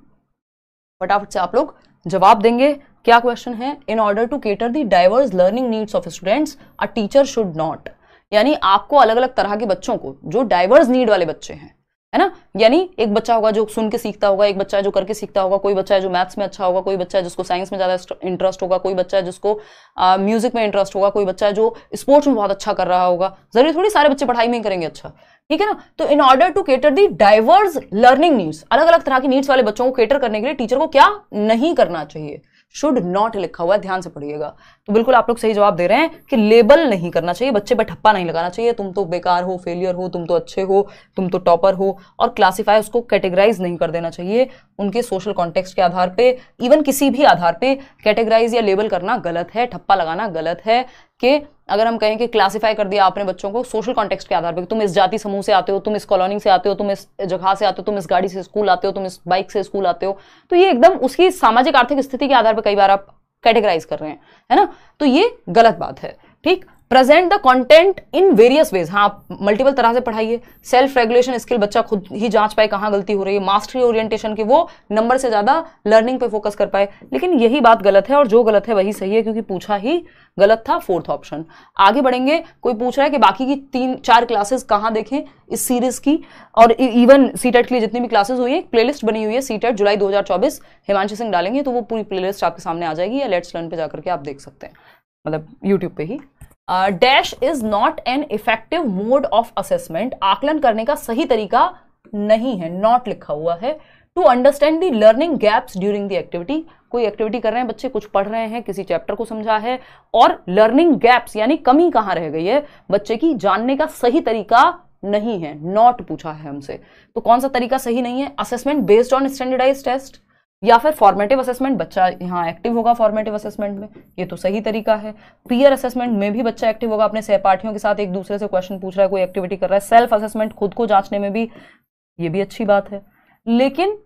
फटाफट से आप लोग जवाब देंगे क्या क्वेश्चन है in order to cater the diverse learning needs of students a teacher should not यानी आपको अलग अलग तरह के बच्चों को जो डाइवर्स नीड वाले बच्चे हैं है ना यानी एक बच्चा होगा जो सुन के सीखता होगा एक बच्चा है जो करके सीखता होगा कोई बच्चा है जो मैथ्स में अच्छा होगा कोई बच्चा है जिसको साइंस में ज़्यादा इंटरेस्ट होगा कोई बच्चा है जिसको म्यूजिक में इंटरेस्ट होगा कोई बच्चा है जो स्पोर्ट्स में बहुत अच्छा कर रहा होगा जरूरी थोड़ी सारे बच्चे पढ़ाई में करेंगे अच्छा ठीक है ना तो in order to cater the diverse learning needs अलग अलग तरह की नीड्स वाले बच्चों को केटर करने के लिए टीचर को क्या नहीं करना चाहिए शुड नॉट लिखा हुआ है ध्यान से पढ़िएगा तो बिल्कुल आप लोग सही जवाब दे रहे हैं कि लेबल नहीं करना चाहिए बच्चे पर ठप्पा नहीं लगाना चाहिए तुम तो बेकार हो फेलियर हो तुम तो अच्छे हो तुम तो टॉपर हो और क्लासीफाई उसको कैटेगराइज नहीं कर देना चाहिए उनके सोशल कॉन्टेक्स्ट के आधार पर इवन किसी भी आधार पर कैटेगराइज या लेबल करना गलत है ठप्पा लगाना गलत है कि अगर हम कहें कि क्लासीफाई कर दिया आपने बच्चों को सोशल कॉन्टेक्स्ट के आधार पर तुम इस जाति समूह से आते हो तुम इस कॉलोनी से आते हो तुम इस जगह से आते हो तुम इस गाड़ी से स्कूल आते हो तुम इस बाइक से स्कूल आते हो तो ये एकदम उसकी सामाजिक आर्थिक स्थिति के आधार पर कई बार आप कैटेगराइज कर रहे हैं है ना तो ये गलत बात है ठीक present the content in various ways हाँ आप मल्टीपल तरह से पढ़ाइए सेल्फ रेगुलेशन स्किल बच्चा खुद ही जांच पाए कहाँ गलती हो रही है मास्टरी ओरिएंटेशन के वो नंबर से ज़्यादा लर्निंग पे फोकस कर पाए लेकिन यही बात गलत है और जो गलत है वही सही है क्योंकि पूछा ही गलत था फोर्थ ऑप्शन आगे बढ़ेंगे कोई पूछ रहा है कि बाकी की तीन चार क्लासेस कहाँ देखें इस सीरीज की और इवन e-, सीटेट e के लिए जितनी भी क्लासेस हुई है प्लेलिस्ट बनी हुई है सीटेट e जुलाई 2024 हिमांशु सिंह डालेंगे तो वो पूरी प्लेलिस्ट आपके सामने आ जाएगी या लेट्स लर्न पे जाकर के आप देख सकते हैं मतलब यूट्यूब पे ही dash is not an effective mode of assessment आकलन करने का सही तरीका नहीं है नॉट लिखा हुआ है to understand the learning gaps during the activity कोई एक्टिविटी कर रहे हैं बच्चे कुछ पढ़ रहे हैं किसी चैप्टर को समझा है और लर्निंग गैप्स यानी कमी कहां रह गई है बच्चे की जानने का सही तरीका नहीं है नॉट पूछा है हमसे तो कौन सा तरीका सही नहीं है assessment based on standardise test या फिर फॉर्मेटिव असेसमेंट बच्चा यहाँ एक्टिव होगा फॉर्मेटिव असेसमेंट में ये तो सही तरीका है पीयर असेसमेंट में भी बच्चा एक्टिव होगा अपने सहपाठियों के साथ एक दूसरे से क्वेश्चन पूछ रहा है कोई एक्टिविटी कर रहा है सेल्फ असेसमेंट खुद को जांचने में भी ये भी अच्छी बात है लेकिन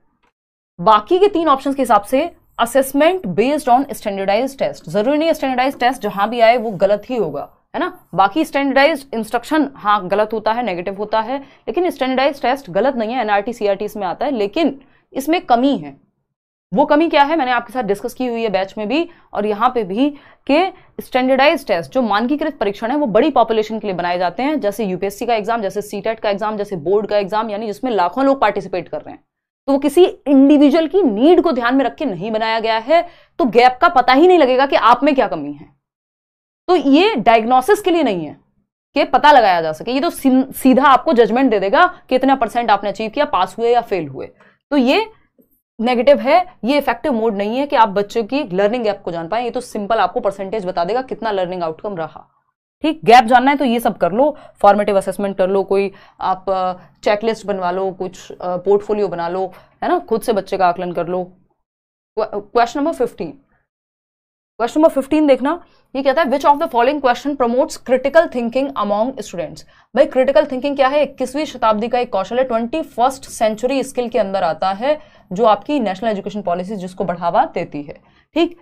बाकी के तीन ऑप्शन के हिसाब से assessment based on standardise test जरूरी नहीं स्टैंडर्डाइज टेस्ट जहां भी आए वो गलत ही होगा है ना बाकी स्टैंडर्डाइज इंस्ट्रक्शन हाँ गलत होता है नेगेटिव होता है लेकिन स्टैंडर्डाइज टेस्ट गलत नहीं है एनआरटी सीआरटी इसमें आता है लेकिन इसमें कमी है वो कमी क्या है मैंने आपके साथ डिस्कस की हुई है बैच में भी और यहाँ पे भी के स्टैंडर्डाइज टेस्ट जो मानकीकृत परीक्षण है वो बड़ी पॉपुलेशन के लिए बनाए जाते हैं जैसे यूपीएससी का एग्जाम जैसे सीटेट e का एग्जाम जैसे बोर्ड का एग्जाम यानी जिसमें लाखों लोग पार्टिसिपेट कर रहे हैं तो वो किसी इंडिविजुअल की नीड को ध्यान में रख के नहीं बनाया गया है तो गैप का पता ही नहीं लगेगा कि आप में क्या कमी है तो ये डायग्नोसिस के लिए नहीं है कि पता लगाया जा सके ये तो सीधा आपको जजमेंट दे देगा कि इतना परसेंट आपने अचीव किया पास हुए या फेल हुए तो ये नेगेटिव है ये इफेक्टिव मोड नहीं है कि आप बच्चों की लर्निंग गैप को जान पाए ये तो सिंपल आपको परसेंटेज बता देगा कितना लर्निंग आउटकम रहा ठीक गैप जानना है तो ये सब कर लो फॉर्मेटिव असेसमेंट कर लो कोई आप चेकलिस्ट बनवा लो कुछ पोर्टफोलियो बना लो है ना खुद से बच्चे का आकलन कर लो question number fifteen question number fifteen देखना ये कहता है which of the following question promotes critical thinking among students भाई क्रिटिकल थिंकिंग क्या है इक्कीसवीं शताब्दी का एक कौशल है ट्वेंटी फर्स्ट सेंचुरी स्किल के अंदर आता है जो आपकी नेशनल एजुकेशन पॉलिसी जिसको बढ़ावा देती है ठीक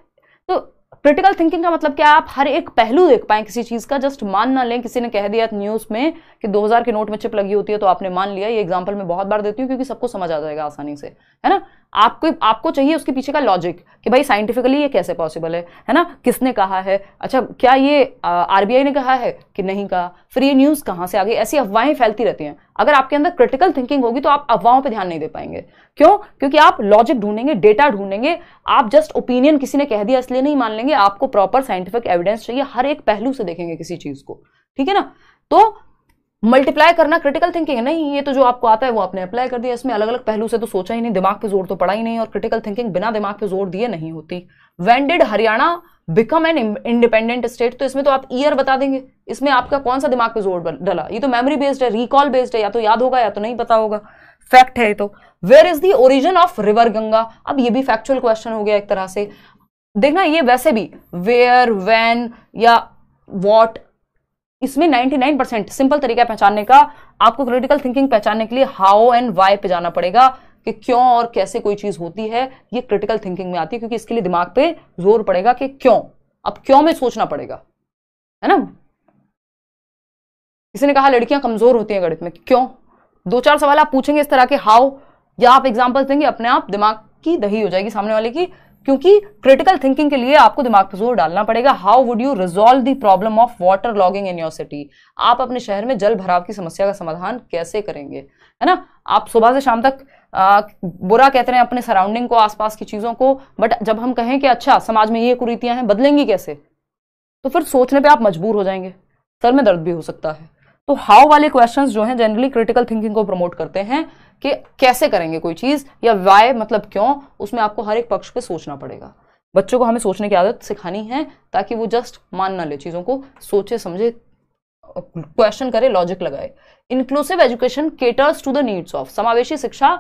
तो क्रिटिकल थिंकिंग का मतलब क्या आप हर एक पहलू देख पाए किसी चीज़ का जस्ट मान ना लें किसी ने कह दिया न्यूज़ में कि 2000 के नोट में चिप लगी होती है तो आपने मान लिया ये एग्जांपल मैं बहुत बार देती हूँ क्योंकि सबको समझ आ जाएगा आसानी से है ना आपको आपको चाहिए उसके पीछे का लॉजिक कि भाई साइंटिफिकली ये कैसे पॉसिबल है है ना किसने कहा है अच्छा क्या ये आरबीआई ने कहा है कि नहीं कहा फिर ये न्यूज़ कहाँ से आ गई ऐसी अफवाहें फैलती रहती हैं अगर आपके अंदर क्रिटिकल थिंकिंग होगी तो आप अफवाहों पर ध्यान नहीं दे पाएंगे क्यों क्योंकि आप लॉजिक ढूंढेंगे डेटा ढूंढेंगे आप जस्ट ओपिनियन किसी ने कह दिया इसलिए नहीं मान लेंगे आपको प्रॉपर साइंटिफिक एविडेंस चाहिए हर एक पहलू से देखेंगे किसी चीज़ को ठीक है ना तो मल्टीप्लाई करना क्रिटिकल थिंकिंग है नहीं ये तो जो आपको आता है वो आपने अप्लाई कर दिया इसमें अलग अलग पहलू से तो सोचा ही नहीं दिमाग पे जोर तो पड़ा ही नहीं और क्रिटिकल थिंकिंग बिना दिमाग पे जोर दिए नहीं होती when did Haryana become an independent state तो इसमें तो आप ईयर बता देंगे इसमें आपका कौन सा दिमाग पे जोर डला ये तो मेमोरी बेस्ड है रिकॉल बेस्ड है या तो याद होगा या तो नहीं पता होगा फैक्ट है तो where is the origin of river Ganga अब ये भी फैक्चुअल क्वेश्चन हो गया एक तरह से देखना ये वैसे भी वेयर वैन या वॉट इसमें 99 परसेंट सिंपल तरीका पहचानने का आपको क्रिटिकल थिंकिंग पहचानने के लिए हाउ एंड वाई पे जाना पड़ेगा कि क्यों और कैसे कोई चीज होती है ये क्रिटिकल थिंकिंग में आती है क्योंकि इसके लिए दिमाग पे जोर पड़ेगा कि क्यों अब क्यों में सोचना पड़ेगा है ना किसी ने कहा लड़कियां कमजोर होती हैं गणित में क्यों दो चार सवाल आप पूछेंगे इस तरह के हाउ या आप एग्जाम्पल देंगे अपने आप दिमाग की दही हो जाएगी सामने वाले की क्योंकि क्रिटिकल थिंकिंग के लिए आपको दिमाग पर जोर डालना पड़ेगा how would you resolve the problem of water logging in your city आप अपने शहर में जल भराव की समस्या का समाधान कैसे करेंगे है ना आप सुबह से शाम तक आ, बुरा कहते रहे अपने सराउंडिंग को आसपास की चीज़ों को बट जब हम कहें कि अच्छा समाज में ये कुरीतियां हैं बदलेंगी कैसे तो फिर सोचने पर आप मजबूर हो जाएंगे सर में दर्द भी हो सकता है तो हाउ वाले क्वेश्चंस जो हैं जनरली क्रिटिकल थिंकिंग को प्रमोट करते हैं कि कैसे करेंगे कोई चीज़ या वाई मतलब क्यों उसमें आपको हर एक पक्ष पे सोचना पड़ेगा बच्चों को हमें सोचने की आदत सिखानी है ताकि वो जस्ट मान ना ले चीज़ों को सोचे समझे क्वेश्चन करे लॉजिक लगाए inclusive education caters to the needs of समावेशी शिक्षा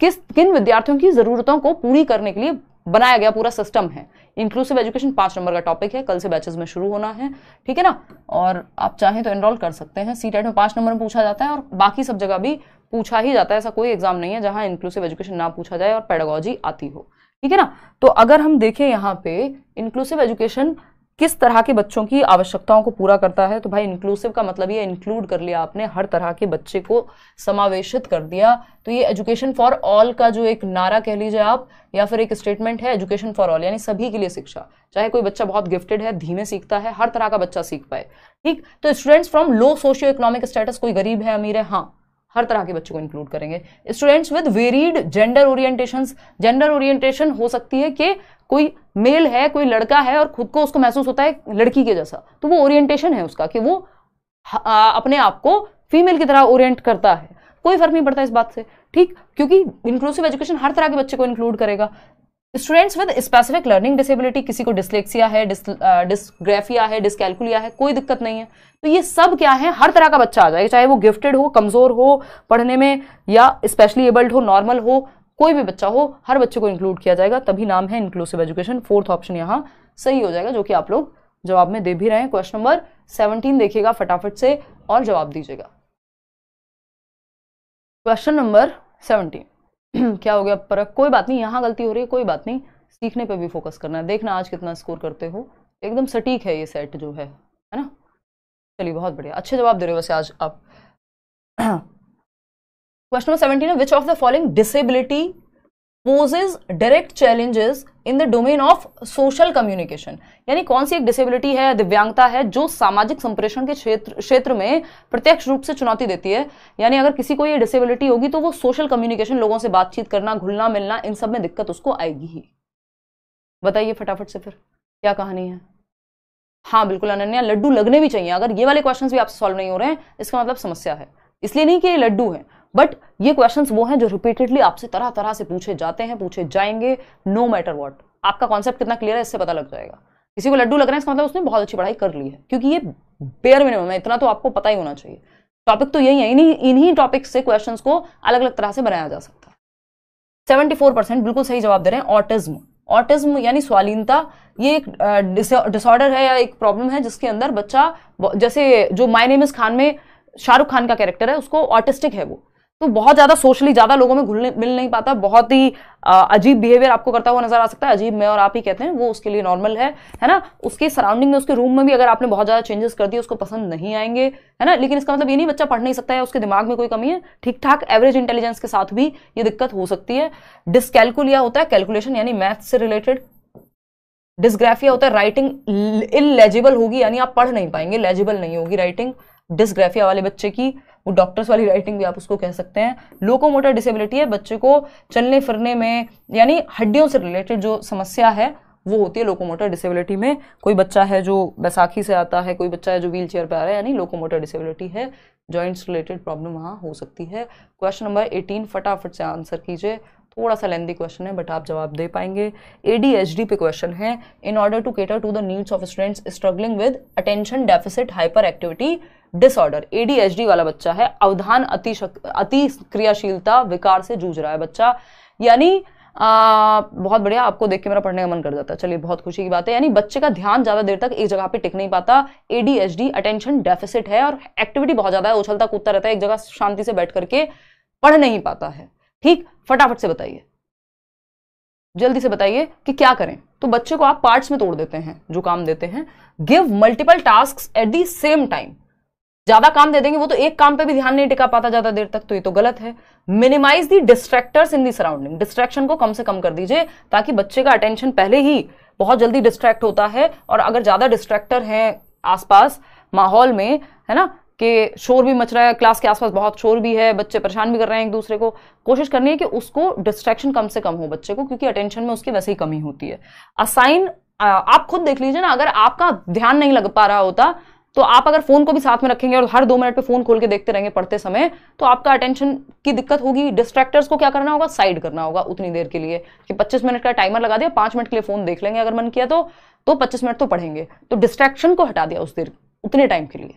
किस किन विद्यार्थियों की ज़रूरतों को पूरी करने के लिए बनाया गया पूरा सिस्टम है इंक्लूसिव एजुकेशन पाँच नंबर का टॉपिक है कल से बैचेस में शुरू होना है ठीक है ना और आप चाहें तो एनरोल कर सकते हैं सी टेट में पाँच नंबर में पूछा जाता है और बाकी सब जगह भी पूछा ही जाता है ऐसा कोई एग्जाम नहीं है जहां इंक्लूसिव एजुकेशन ना पूछा जाए और पेडागोजी आती हो ठीक है ना तो अगर हम देखें यहाँ पे इंक्लूसिव एजुकेशन किस तरह के बच्चों की आवश्यकताओं को पूरा करता है तो भाई इंक्लूसिव का मतलब ये इंक्लूड कर लिया आपने हर तरह के बच्चे को समावेशित कर दिया तो ये एजुकेशन फॉर ऑल का जो एक नारा कह लीजिए आप या फिर एक स्टेटमेंट है एजुकेशन फॉर ऑल यानी सभी के लिए शिक्षा चाहे कोई बच्चा बहुत गिफ्टेड है धीमे सीखता है हर तरह का बच्चा सीख पाए ठीक तो students from low socio economic status कोई गरीब है अमीर है हाँ हर तरह के बच्चों को इंक्लूड करेंगे students with varied gender orientations gender orientation हो सकती है कि कोई मेल है कोई लड़का है और खुद को उसको महसूस होता है लड़की के जैसा तो वो ओरिएंटेशन है उसका कि वो अपने आप को फीमेल की तरह ओरिएंट करता है कोई फर्क नहीं पड़ता इस बात से ठीक क्योंकि इंक्लूसिव एजुकेशन हर तरह के बच्चे को इंक्लूड करेगा students with specific learning disability किसी को डिस्लेक्सिया है डिस, uh, है डिसकैलकुलिया है कोई दिक्कत नहीं है तो ये सब क्या है हर तरह का बच्चा आ जाएगा चाहे वो गिफ्टेड हो कमज़ोर हो पढ़ने में या स्पेशली एबल्ड हो नॉर्मल हो कोई भी बच्चा हो हर बच्चे को इंक्लूड किया जाएगा तभी नाम है इंक्लूसिव एजुकेशन फोर्थ ऑप्शन यहाँ सही हो जाएगा जो कि आप लोग जवाब में दे भी रहे हैं क्वेश्चन नंबर सेवनटीन देखिएगा फटाफट से और जवाब दीजिएगा क्वेश्चन नंबर सेवनटीन *clears throat* क्या हो गया पर कोई बात नहीं यहाँ गलती हो रही है कोई बात नहीं सीखने पे भी फोकस करना है देखना आज कितना स्कोर करते हो एकदम सटीक है ये सेट जो है है ना चलिए बहुत बढ़िया अच्छे जवाब दे रहे हो वैसे आज आप question number seventeen which of the following disability poses direct challenges in the domain of social communication यानी कौन सी एक डिसेबिलिटी है दिव्यांगता है जो सामाजिक संप्रेषण के क्षेत्र क्षेत्र में प्रत्यक्ष रूप से चुनौती देती है यानी अगर किसी को ये डिसेबिलिटी होगी तो वो सोशल कम्युनिकेशन लोगों से बातचीत करना घुलना मिलना इन सब में दिक्कत उसको आएगी ही बताइए फटाफट से फिर क्या कहानी है हाँ बिल्कुल अनन्या लड्डू लगने भी चाहिए अगर ये वाले क्वेश्चन भी आपसे सॉल्व नहीं हो रहे हैं इसका मतलब समस्या है इसलिए नहीं कि ये लड्डू है बट ये क्वेश्चंस वो हैं जो रिपीटेडली आपसे तरह तरह से पूछे जाते हैं पूछे जाएंगे नो मैटर व्हाट आपका कॉन्सेप्ट कितना क्लियर है इससे पता लग जाएगा किसी को लड्डू लग रहा है इसका मतलब उसने बहुत अच्छी पढ़ाई कर ली है क्योंकि ये बेयर मिनिमम है इतना तो आपको पता ही होना चाहिए टॉपिक तो यही है इन्हीं इन्हीं टॉपिक से क्वेश्चन को अलग अलग तरह से बनाया जा सकता है सेवेंटी फोर परसेंट बिल्कुल सही जवाब दे रहे हैं ऑटिज्म ऑटिज्म यानी स्वालीनता ये एक डिसऑर्डर है या एक प्रॉब्लम है जिसके अंदर बच्चा जैसे जो माय नेम इज खान में शाहरुख खान का कैरेक्टर है उसको ऑटिस्टिक है वो तो बहुत ज़्यादा सोशली ज़्यादा लोगों में घुलने मिल नहीं पाता बहुत ही अजीब बिहेवियर आपको करता हुआ नजर आ सकता है अजीब मैं और आप ही कहते हैं वो उसके लिए नॉर्मल है है ना उसके सराउंडिंग में उसके रूम में भी अगर आपने बहुत ज़्यादा चेंजेस कर दिए उसको पसंद नहीं आएंगे है ना लेकिन इसका मतलब ये नहीं बच्चा पढ़ नहीं सकता है उसके दिमाग में कोई कमी है ठीक ठाक एवरेज इंटेलिजेंस के साथ भी ये दिक्कत हो सकती है डिसकैलकुलिया होता है कैलकुलेशन यानी मैथ से रिलेटेड डिस्ग्राफिया होता है राइटिंग इलेजिबल होगी यानी आप पढ़ नहीं पाएंगे लेजिबल नहीं होगी राइटिंग डिस्ग्राफिया वाले बच्चे की वो डॉक्टर्स वाली राइटिंग भी आप उसको कह सकते हैं लोकोमोटर डिसेबिलिटी है बच्चे को चलने फिरने में यानी हड्डियों से रिलेटेड जो समस्या है वो होती है लोकोमोटर डिसेबिलिटी में कोई बच्चा है जो बैसाखी से आता है कोई बच्चा है जो व्हील चेयर पर आ रहा है यानी लोकोमोटर डिसेबिलिटी है जॉइंट्स रिलेटेड प्रॉब्लम वहाँ हो सकती है क्वेश्चन नंबर एटीन फटाफट से आंसर कीजिए थोड़ा सा लेंदी क्वेश्चन है बट आप जवाब दे पाएंगे ए पे क्वेश्चन है in order to cater to the needs of students struggling with attention deficit hyper activity disorder ए वाला बच्चा है अवधान अति अति क्रियाशीलता विकार से जूझ रहा है बच्चा यानी आ, बहुत बढ़िया आपको देख के मेरा पढ़ने का मन कर जाता है चलिए बहुत खुशी की बात है यानी बच्चे का ध्यान ज़्यादा देर तक एक जगह पे टिक नहीं पाता एडीएचडी अटेंशन डेफिसिट है और एक्टिविटी बहुत ज़्यादा है उछलता कूदता रहता है एक जगह शांति से बैठ करके पढ़ नहीं पाता है ठीक फटाफट से बताइए जल्दी से बताइए कि क्या करें तो बच्चे को आप पार्ट्स में तोड़ देते हैं जो काम देते हैं give multiple task at the same time ज्यादा काम दे देंगे वो तो एक काम पे भी ध्यान नहीं टिका पाता ज्यादा देर तक तो ये तो गलत है minimise the distractors in the surrounding distraction को कम से कम कर दीजिए ताकि बच्चे का अटेंशन पहले ही बहुत जल्दी डिस्ट्रैक्ट होता है और अगर ज्यादा डिस्ट्रैक्टर हैं आसपास माहौल में है ना कि शोर भी मच रहा है क्लास के आसपास बहुत शोर भी है बच्चे परेशान भी कर रहे हैं एक दूसरे को कोशिश करनी है कि उसको डिस्ट्रैक्शन कम से कम हो बच्चे को क्योंकि अटेंशन में उसकी वैसे ही कमी होती है असाइन आप खुद देख लीजिए ना अगर आपका ध्यान नहीं लग पा रहा होता तो आप अगर फोन को भी साथ में रखेंगे और हर दो मिनट पे फोन खोल के देखते रहेंगे पढ़ते समय तो आपका अटेंशन की दिक्कत होगी डिस्ट्रैक्टर्स को क्या करना होगा साइड करना होगा उतनी देर के लिए कि 25 मिनट का टाइमर लगा दिया पांच मिनट के लिए फोन देख लेंगे अगर मन किया तो तो 25 मिनट तो पढ़ेंगे तो डिस्ट्रैक्शन को हटा दिया उस देर उतने टाइम के लिए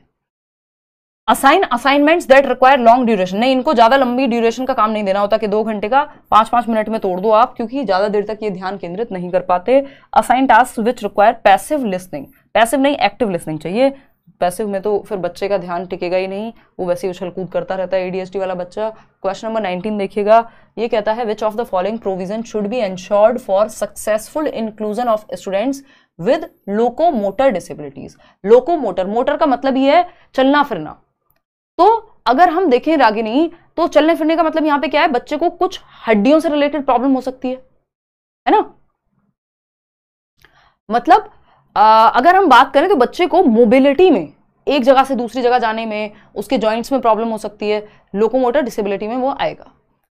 assign assignments that require long duration नहीं इनको ज्यादा लंबी ड्यूरेशन का काम नहीं देना होता कि दो घंटे का पांच पांच मिनट में तोड़ दो आप क्योंकि ज्यादा देर तक ये ध्यान केंद्रित नहीं कर पाते assign task which require passive listening passive नहीं एक्टिव लिसनिंग चाहिए पैसिव में तो फिर बच्चे का ध्यान टिकेगा ही नहीं वो वैसे ही उछल कूद करता रहता है एडीएसटी वाला बच्चा क्वेश्चन नंबर नाइनटीन देखिएगा ये कहता है which of the following provision should be ensured for successful inclusion of students with loco disabilities disabilities motor motor का मतलब ये है चलना फिरना तो अगर हम देखें रागिनी तो चलने फिरने का मतलब यहां पे क्या है बच्चे को कुछ हड्डियों से रिलेटेड प्रॉब्लम हो सकती है है ना मतलब आ, अगर हम बात करें तो बच्चे को मोबिलिटी में एक जगह से दूसरी जगह जाने में उसके जॉइंट्स में प्रॉब्लम हो सकती है लोकोमोटर डिसेबिलिटी में वो आएगा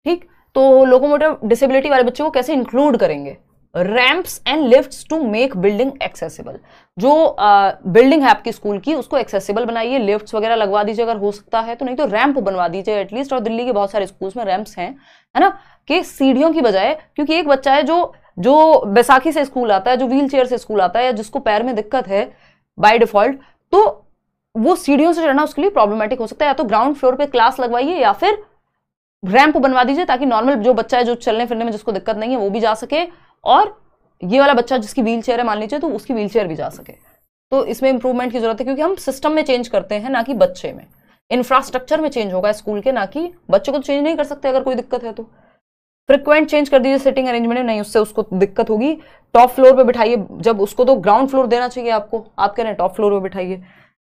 ठीक तो लोकोमोटर डिसेबिलिटी वाले बच्चे को कैसे इंक्लूड करेंगे ramps and lifts to make building accessible जो बिल्डिंग है आपकी स्कूल की उसको एक्सेसिबल बनाइए लिफ्ट्स वगैरह लगवा दीजिए अगर हो सकता है तो नहीं तो रैंप बनवा दीजिए एटलीस्ट और दिल्ली के बहुत सारे स्कूल्स में रैंप्स हैं है ना कि सीढ़ियों की बजाय क्योंकि एक बच्चा है जो जो बैसाखी से स्कूल आता है जो व्हील से स्कूल आता है या जिसको पैर में दिक्कत है बाय डिफॉल्ट तो वो सीढ़ियों से चढ़ना उसके लिए प्रॉब्लमेटिक हो सकता है या तो ग्राउंड फ्लोर पे क्लास लगवाइए या फिर रैंप बनवा दीजिए ताकि नॉर्मल जो बच्चा है जो चलने फिरने में जिसको दिक्कत नहीं है वो भी जा सके और ये वाला बच्चा जिसकी व्हील चेयर है मान लीजिए तो उसकी व्हील चेयर भी जा सके तो इसमें इंप्रूवमेंट की जरूरत है क्योंकि हम सिस्टम में चेंज करते हैं ना कि बच्चे में इंफ्रास्ट्रक्चर में चेंज होगा स्कूल के ना कि बच्चे को चेंज तो नहीं कर सकते अगर कोई दिक्कत है तो फ्रिक्वेंट चेंज कर दीजिए सिटिंग अरेंजमेंट नहीं उससे उसको दिक्कत होगी टॉप फ्लोर पे बिठाइए जब उसको तो ग्राउंड फ्लोर देना चाहिए आपको आप कह रहे हैं टॉप फ्लोर पे बिठाइए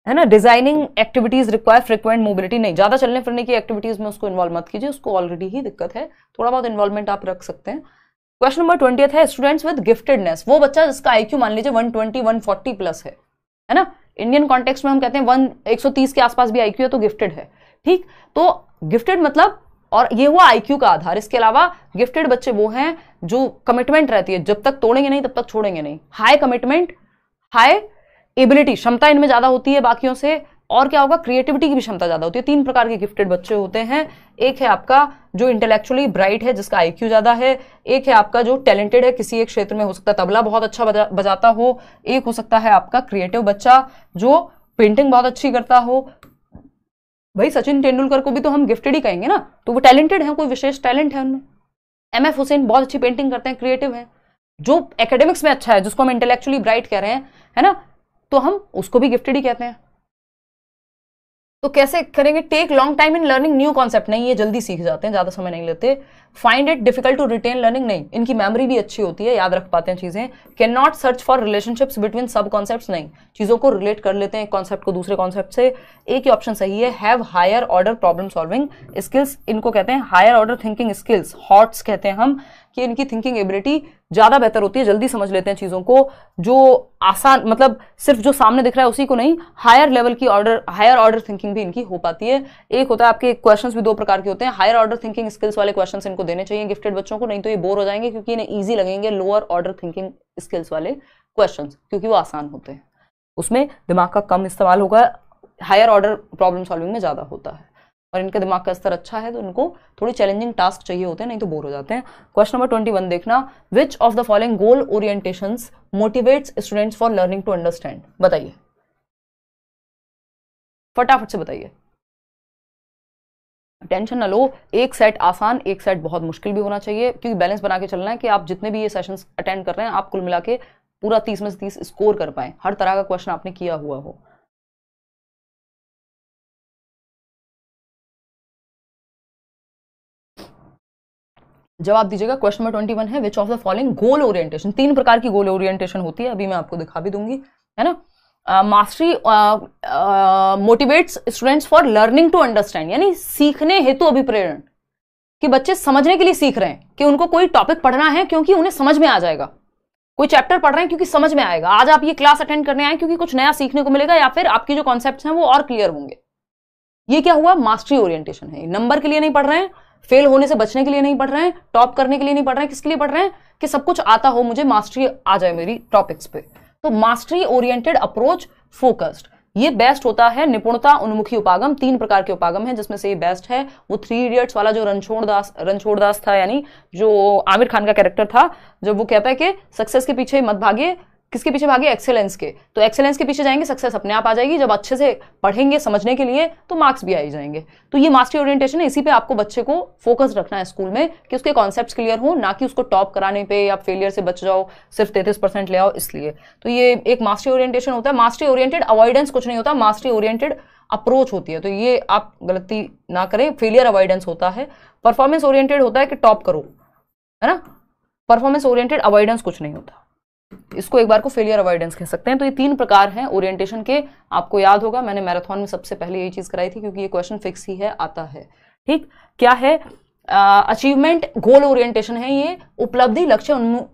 है ना designing activities require frequent mobility नहीं ज्यादा चलने फिरने की एक्टिविटीज में उसको इन्वॉल्व मत कीजिए उसको ऑलरेडी ही दिक्कत है थोड़ा बहुत इन्वॉल्वमेंट आप रख सकते हैं क्वेश्चन नंबर ट्वेंटी है स्टूडेंट्स विद गिफ्टेडनेस वो बच्चा जिसका आईक्यू मान लीजिए 120 140 प्लस है है ना इंडियन कॉन्टेक्स्ट में हम कहते हैं वन 130 के आसपास भी आईक्यू है तो गिफ्टेड है ठीक तो गिफ्टेड मतलब और ये हुआ आईक्यू का आधार इसके अलावा गिफ्टेड बच्चे वो हैं जो कमिटमेंट रहती है जब तक तोड़ेंगे नहीं तब तक छोड़ेंगे नहीं हाई कमिटमेंट हाई एबिलिटी क्षमता इनमें ज़्यादा होती है बाकियों से और क्या होगा क्रिएटिविटी की भी क्षमता ज़्यादा होती है तीन प्रकार के गिफ्टेड बच्चे होते हैं एक है आपका जो इंटेलेक्चुअली ब्राइट है जिसका आईक्यू ज़्यादा है एक है आपका जो टैलेंटेड है किसी एक क्षेत्र में हो सकता है तबला बहुत अच्छा बजा, बजाता हो एक हो सकता है आपका क्रिएटिव बच्चा जो पेंटिंग बहुत अच्छी करता हो भाई सचिन तेंदुलकर को भी तो हम गिफ्टेड ही कहेंगे ना तो वो टैलेंटेड है कोई विशेष टैलेंट है उनमें एम एफ हुसैन बहुत अच्छी पेंटिंग करते हैं क्रिएटिव है जो एकेडमिक्स में अच्छा है जिसको हम इंटेलेक्चुअली ब्राइट कह रहे हैं है ना तो हम उसको भी गिफ्टेड ही कहते हैं तो कैसे करेंगे take long time in learning new concept नहीं ये जल्दी सीख जाते हैं ज़्यादा समय नहीं लेते find it difficult to retain learning नहीं इनकी मेमोरी भी अच्छी होती है याद रख पाते हैं चीज़ें can not search for relationships between sub concept नहीं चीज़ों को रिलेट कर लेते हैं एक कॉन्सेप्ट को दूसरे कॉन्सेप्ट से एक ही ऑप्शन सही है have higher order problem solving skills इनको कहते हैं higher order thinking skills HOTS कहते हैं हम कि इनकी थिंकिंग एबिलिटी ज़्यादा बेहतर होती है जल्दी समझ लेते हैं चीज़ों को जो आसान मतलब सिर्फ जो सामने दिख रहा है उसी को नहीं हायर लेवल की ऑर्डर हायर ऑर्डर थिंकिंग भी इनकी हो पाती है एक होता है आपके क्वेश्चन भी दो प्रकार के होते हैं हायर ऑर्डर थिंकिंग स्किल्स वाले क्वेश्चन इनको देने चाहिए गिफ्टेड बच्चों को नहीं तो ये बोर हो जाएंगे क्योंकि इन्हें ईजी लगेंगे लोअर ऑर्डर थिंकिंग स्किल्स वाले क्वेश्चन क्योंकि वो आसान होते हैं उसमें दिमाग का कम इस्तेमाल होगा हायर ऑर्डर प्रॉब्लम सॉल्विंग में ज़्यादा होता है और इनके दिमाग का स्तर अच्छा है तो इनको थोड़ी चैलेंजिंग टास्क चाहिए होते हैं नहीं तो बोर हो जाते हैं क्वेश्चन नंबर ट्वेंटी वन देखना which of the following goal orientation motivates students for learning to understand बताइए फटाफट से बताइए टेंशन ना लो एक सेट आसान एक सेट बहुत मुश्किल भी होना चाहिए क्योंकि बैलेंस बना के चलना है कि आप जितने भी ये सेशंस अटेंड कर रहे हैं आप कुल मिला के पूरा तीस में से तीस स्कोर कर पाए हर तरह का क्वेश्चन आपने किया हुआ हो जवाब दीजिएगा क्वेश्चन नंबर ट्वेंटी वन है which of the following goal orientation तीन प्रकार की गोल ओरिएंटेशन होती है अभी मैं आपको दिखा भी दूंगी है ना mastery motivates students for learning to understand यानी सीखने हेतु अभिप्रेरण कि बच्चे समझने के लिए सीख रहे हैं कि उनको कोई टॉपिक पढ़ना है क्योंकि उन्हें समझ में आ जाएगा कोई चैप्टर पढ़ रहे हैं क्योंकि समझ में आएगा आज आप ये क्लास अटेंड करने आए क्योंकि कुछ नया सीखने को मिलेगा या फिर आपकी जो कॉन्सेप्ट हैं वो और क्लियर होंगे ये क्या हुआ मास्टरी ओरिएंटेशन है नंबर के लिए नहीं पढ़ रहे हैं फेल होने से बचने के लिए नहीं पढ़ रहे हैं टॉप करने के लिए नहीं पढ़ रहे हैं किसके लिए पढ़ रहे हैं कि सब कुछ आता हो मुझे मास्टरी आ जाए मेरी टॉपिक्स पे तो मास्टरी ओरिएंटेड अप्रोच फोकस्ड ये बेस्ट होता है निपुणता उन्मुखी उपागम तीन प्रकार के उपागम है जिसमें से ये बेस्ट है वो थ्री इडियट्स वाला जो रनछोड़ दास रणछोड़ दास था यानी जो आमिर खान का कैरेक्टर था जब वो कहता है कि सक्सेस के पीछे मत भागे किसके पीछे भागे एक्सेलेंस के तो एक्सेलेंस के पीछे जाएंगे सक्सेस अपने आप आ जाएगी जब अच्छे से पढ़ेंगे समझने के लिए तो मार्क्स भी आ ही जाएंगे तो ये मास्टरी ओरिएंटेशन है इसी पे आपको बच्चे को फोकस रखना है स्कूल में कि उसके कॉन्सेप्ट क्लियर हो ना कि उसको टॉप कराने पे या फेलियर से बच जाओ सिर्फ तैतीस परसेंट ले आओ इसलिए तो ये एक मास्टरी ओरिएंटेशन होता है मास्टरी ओरिएंटेड अवॉइडेंस कुछ नहीं होता मास्टरी ओरिएंटेड अप्रोच होती है तो ये आप गलती ना करें फेलियर अवॉइडेंस होता है परफॉर्मेंस ओरिएंटेड होता है कि टॉप करो है ना परफॉर्मेंस ओरिएंटेड अवॉइडेंस कुछ नहीं होता इसको एक बार को फेलियर अवॉइडेंस कह सकते हैं तो ये तीन प्रकार हैं ओरिएंटेशन के आपको याद होगा मैंने मैराथन में सबसे पहले यही चीज़ कराई थी क्योंकि ये क्वेश्चन फिक्स ही है आता है ठीक क्या है अचीवमेंट गोल ओरिएंटेशन है ये उपलब्धि लक्ष्य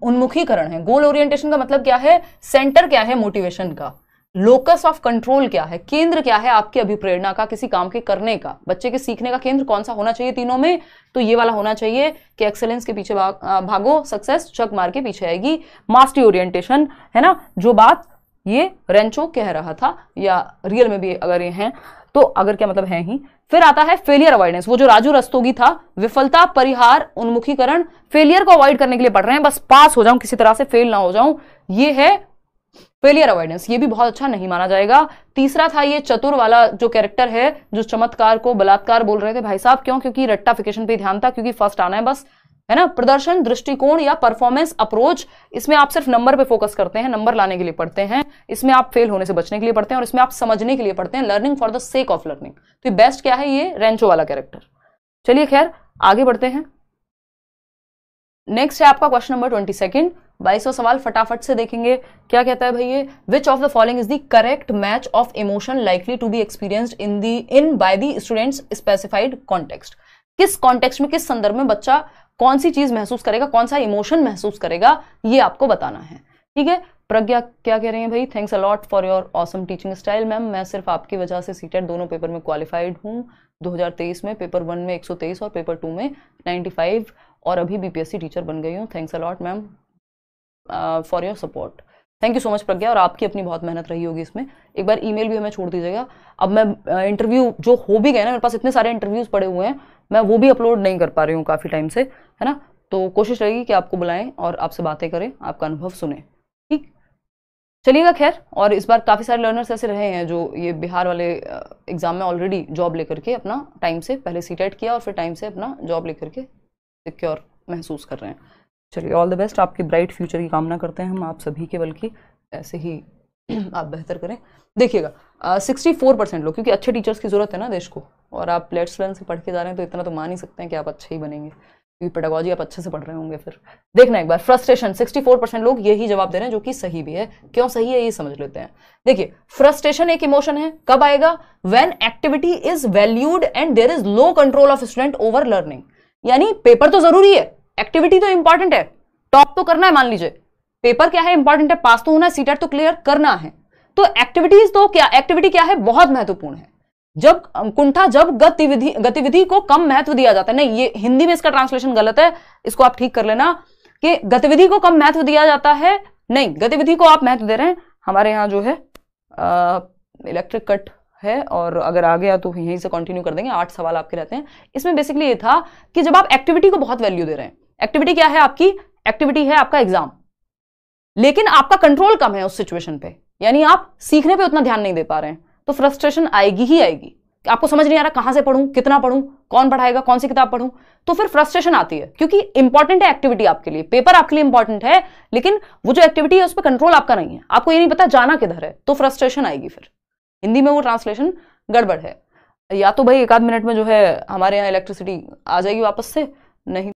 उन्मुखीकरण है गोल ओरिएंटेशन का मतलब क्या है सेंटर क्या है मोटिवेशन का लोकस ऑफ कंट्रोल क्या है केंद्र क्या है आपकी अभिप्रेरणा का किसी काम के करने का बच्चे के सीखने का केंद्र कौन सा होना चाहिए तीनों में तो ये वाला होना चाहिए कि एक्सेलेंस के पीछे भाग, भागो सक्सेस चक मार के पीछे आएगी मास्टरी ओरिएंटेशन है ना जो बात ये रेंचो कह रहा था या रियल में भी अगर ये हैं तो अगर क्या मतलब है ही फिर आता है फेलियर अवॉइडेंस वो जो राजू रस्तोगी था विफलता परिहार उन्मुखीकरण फेलियर को अवॉइड करने के लिए पढ़ रहे हैं बस पास हो जाऊं किसी तरह से फेल ना हो जाऊं ये है फेलियर अवॉइडेंस ये भी बहुत अच्छा नहीं माना जाएगा तीसरा था ये चतुर वाला जो कैरेक्टर है जो चमत्कार को बलात्कार बोल रहे थे भाई साहब क्यों क्योंकि रट्टाफिकेशन पे ध्यान था क्योंकि फर्स्ट आना है बस है ना प्रदर्शन दृष्टिकोण या परफॉर्मेंस अप्रोच इसमें आप सिर्फ नंबर पे फोकस करते हैं नंबर लाने के लिए पढ़ते हैं इसमें आप फेल होने से बचने के लिए पढ़ते हैं और इसमें आप समझने के लिए पढ़ते हैं learning for the sake of learning तो बेस्ट क्या है ये रेंचो वाला कैरेक्टर चलिए खैर आगे बढ़ते हैं नेक्स्ट है आपका क्वेश्चन नंबर ट्वेंटी सेकेंड बाईसवा सवाल फटाफट से देखेंगे क्या कहता है भाई ये which of the following is the correct match of emotion likely to be experienced in the in by the students specified context किस कॉन्टेक्स्ट में किस संदर्भ में बच्चा कौन सी चीज महसूस करेगा कौन सा इमोशन महसूस करेगा ये आपको बताना है ठीक है प्रज्ञा क्या कह रहे हैं भाई thanks a lot for your awesome teaching style ma'am मैं सिर्फ आपकी वजह से सीटेड दोनों पेपर में क्वालिफाइड हूँ 2023 में पेपर वन में 123 और पेपर टू में 95 और अभी बीपीएससी टीचर बन गई हूँ thanks a lot ma'am for your support thank you so much Pragya और आपकी अपनी बहुत मेहनत रही होगी इसमें एक बार ईमेल भी हमें छोड़ दीजिएगा अब मैं इंटरव्यू uh, जो हो भी गए ना मेरे पास इतने सारे इंटरव्यूज़ पड़े हुए हैं मैं वो भी अपलोड नहीं कर पा रही हूँ काफ़ी टाइम से है ना तो कोशिश रहेगी कि आपको बुलाएं और आपसे बातें करें आपका अनुभव सुने ठीक चलिएगा खैर और इस बार काफ़ी सारे लर्नर्स ऐसे रहे हैं जो ये बिहार वाले एग्ज़ाम uh, में ऑलरेडी जॉब लेकर के अपना टाइम से पहले सीटेट e किया और फिर टाइम से अपना जॉब लेकर के सिक्योर महसूस कर रहे हैं चलिए ऑल द बेस्ट आपके ब्राइट फ्यूचर की कामना करते हैं हम आप सभी के बल्कि ऐसे ही *clears throat* आप बेहतर करें देखिएगा सिक्सटी फोर परसेंट लोग क्योंकि अच्छे टीचर्स की ज़रूरत है ना देश को और आप लेट्स लर्न से पढ़ के जा रहे हैं तो इतना तो मान ही सकते हैं कि आप अच्छे ही बनेंगे क्योंकि पेडागोजी आप अच्छे से पढ़ रहे होंगे फिर देखना एक बार फ्रस्ट्रेशन फोर परसेंट लोग यही जवाब दे रहे हैं जो कि सही भी है क्यों सही है ये समझ लेते हैं देखिए फ्रस्ट्रेशन एक इमोशन है कब आएगा when activity is valued and there is low control of student over learning यानी पेपर तो जरूरी है एक्टिविटी तो इंपॉर्टेंट है टॉप तो करना है मान लीजिए पेपर क्या है इंपॉर्टेंट है पास तो होना है सीटर तो क्लियर करना है तो एक्टिविटीज तो क्या एक्टिविटी क्या है बहुत महत्वपूर्ण है जब कुंठा जब गतिविधि गतिविधि को कम महत्व दिया जाता है नहीं ये हिंदी में इसका ट्रांसलेशन गलत है इसको आप ठीक कर लेना कि गतिविधि को कम महत्व दिया जाता है नहीं गतिविधि को आप महत्व दे रहे हैं हमारे यहाँ जो है इलेक्ट्रिक कट है और अगर आ गया तो यहीं से कंटिन्यू कर देंगे आठ सवाल आपके रहते हैं इसमें बेसिकली ये था कि जब आप एक्टिविटी को बहुत वैल्यू दे रहे हैं एक्टिविटी क्या है आपकी एक्टिविटी है आपका एग्जाम लेकिन आपका कंट्रोल कम है उस सिचुएशन पे यानी आप सीखने पे उतना ध्यान नहीं दे पा रहे हैं तो फ्रस्ट्रेशन आएगी ही आएगी आपको समझ नहीं आ रहा कहां से पढ़ू कितना पढ़ू कौन पढ़ाएगा कौन सी किताब पढ़ू तो फिर फ्रस्ट्रेशन आती है क्योंकि इंपॉर्टेंट है एक्टिविटी आपके लिए पेपर आपके लिए इंपॉर्टेंट है लेकिन वो जो एक्टिविटी है उस पर कंट्रोल आपका नहीं है आपको ये नहीं पता जाना किधर है तो फ्रस्ट्रेशन आएगी फिर हिंदी में वो ट्रांसलेशन गड़बड़ है या तो भाई एक आध मिनट में जो है हमारे यहाँ इलेक्ट्रिसिटी आ जाएगी वापस से नहीं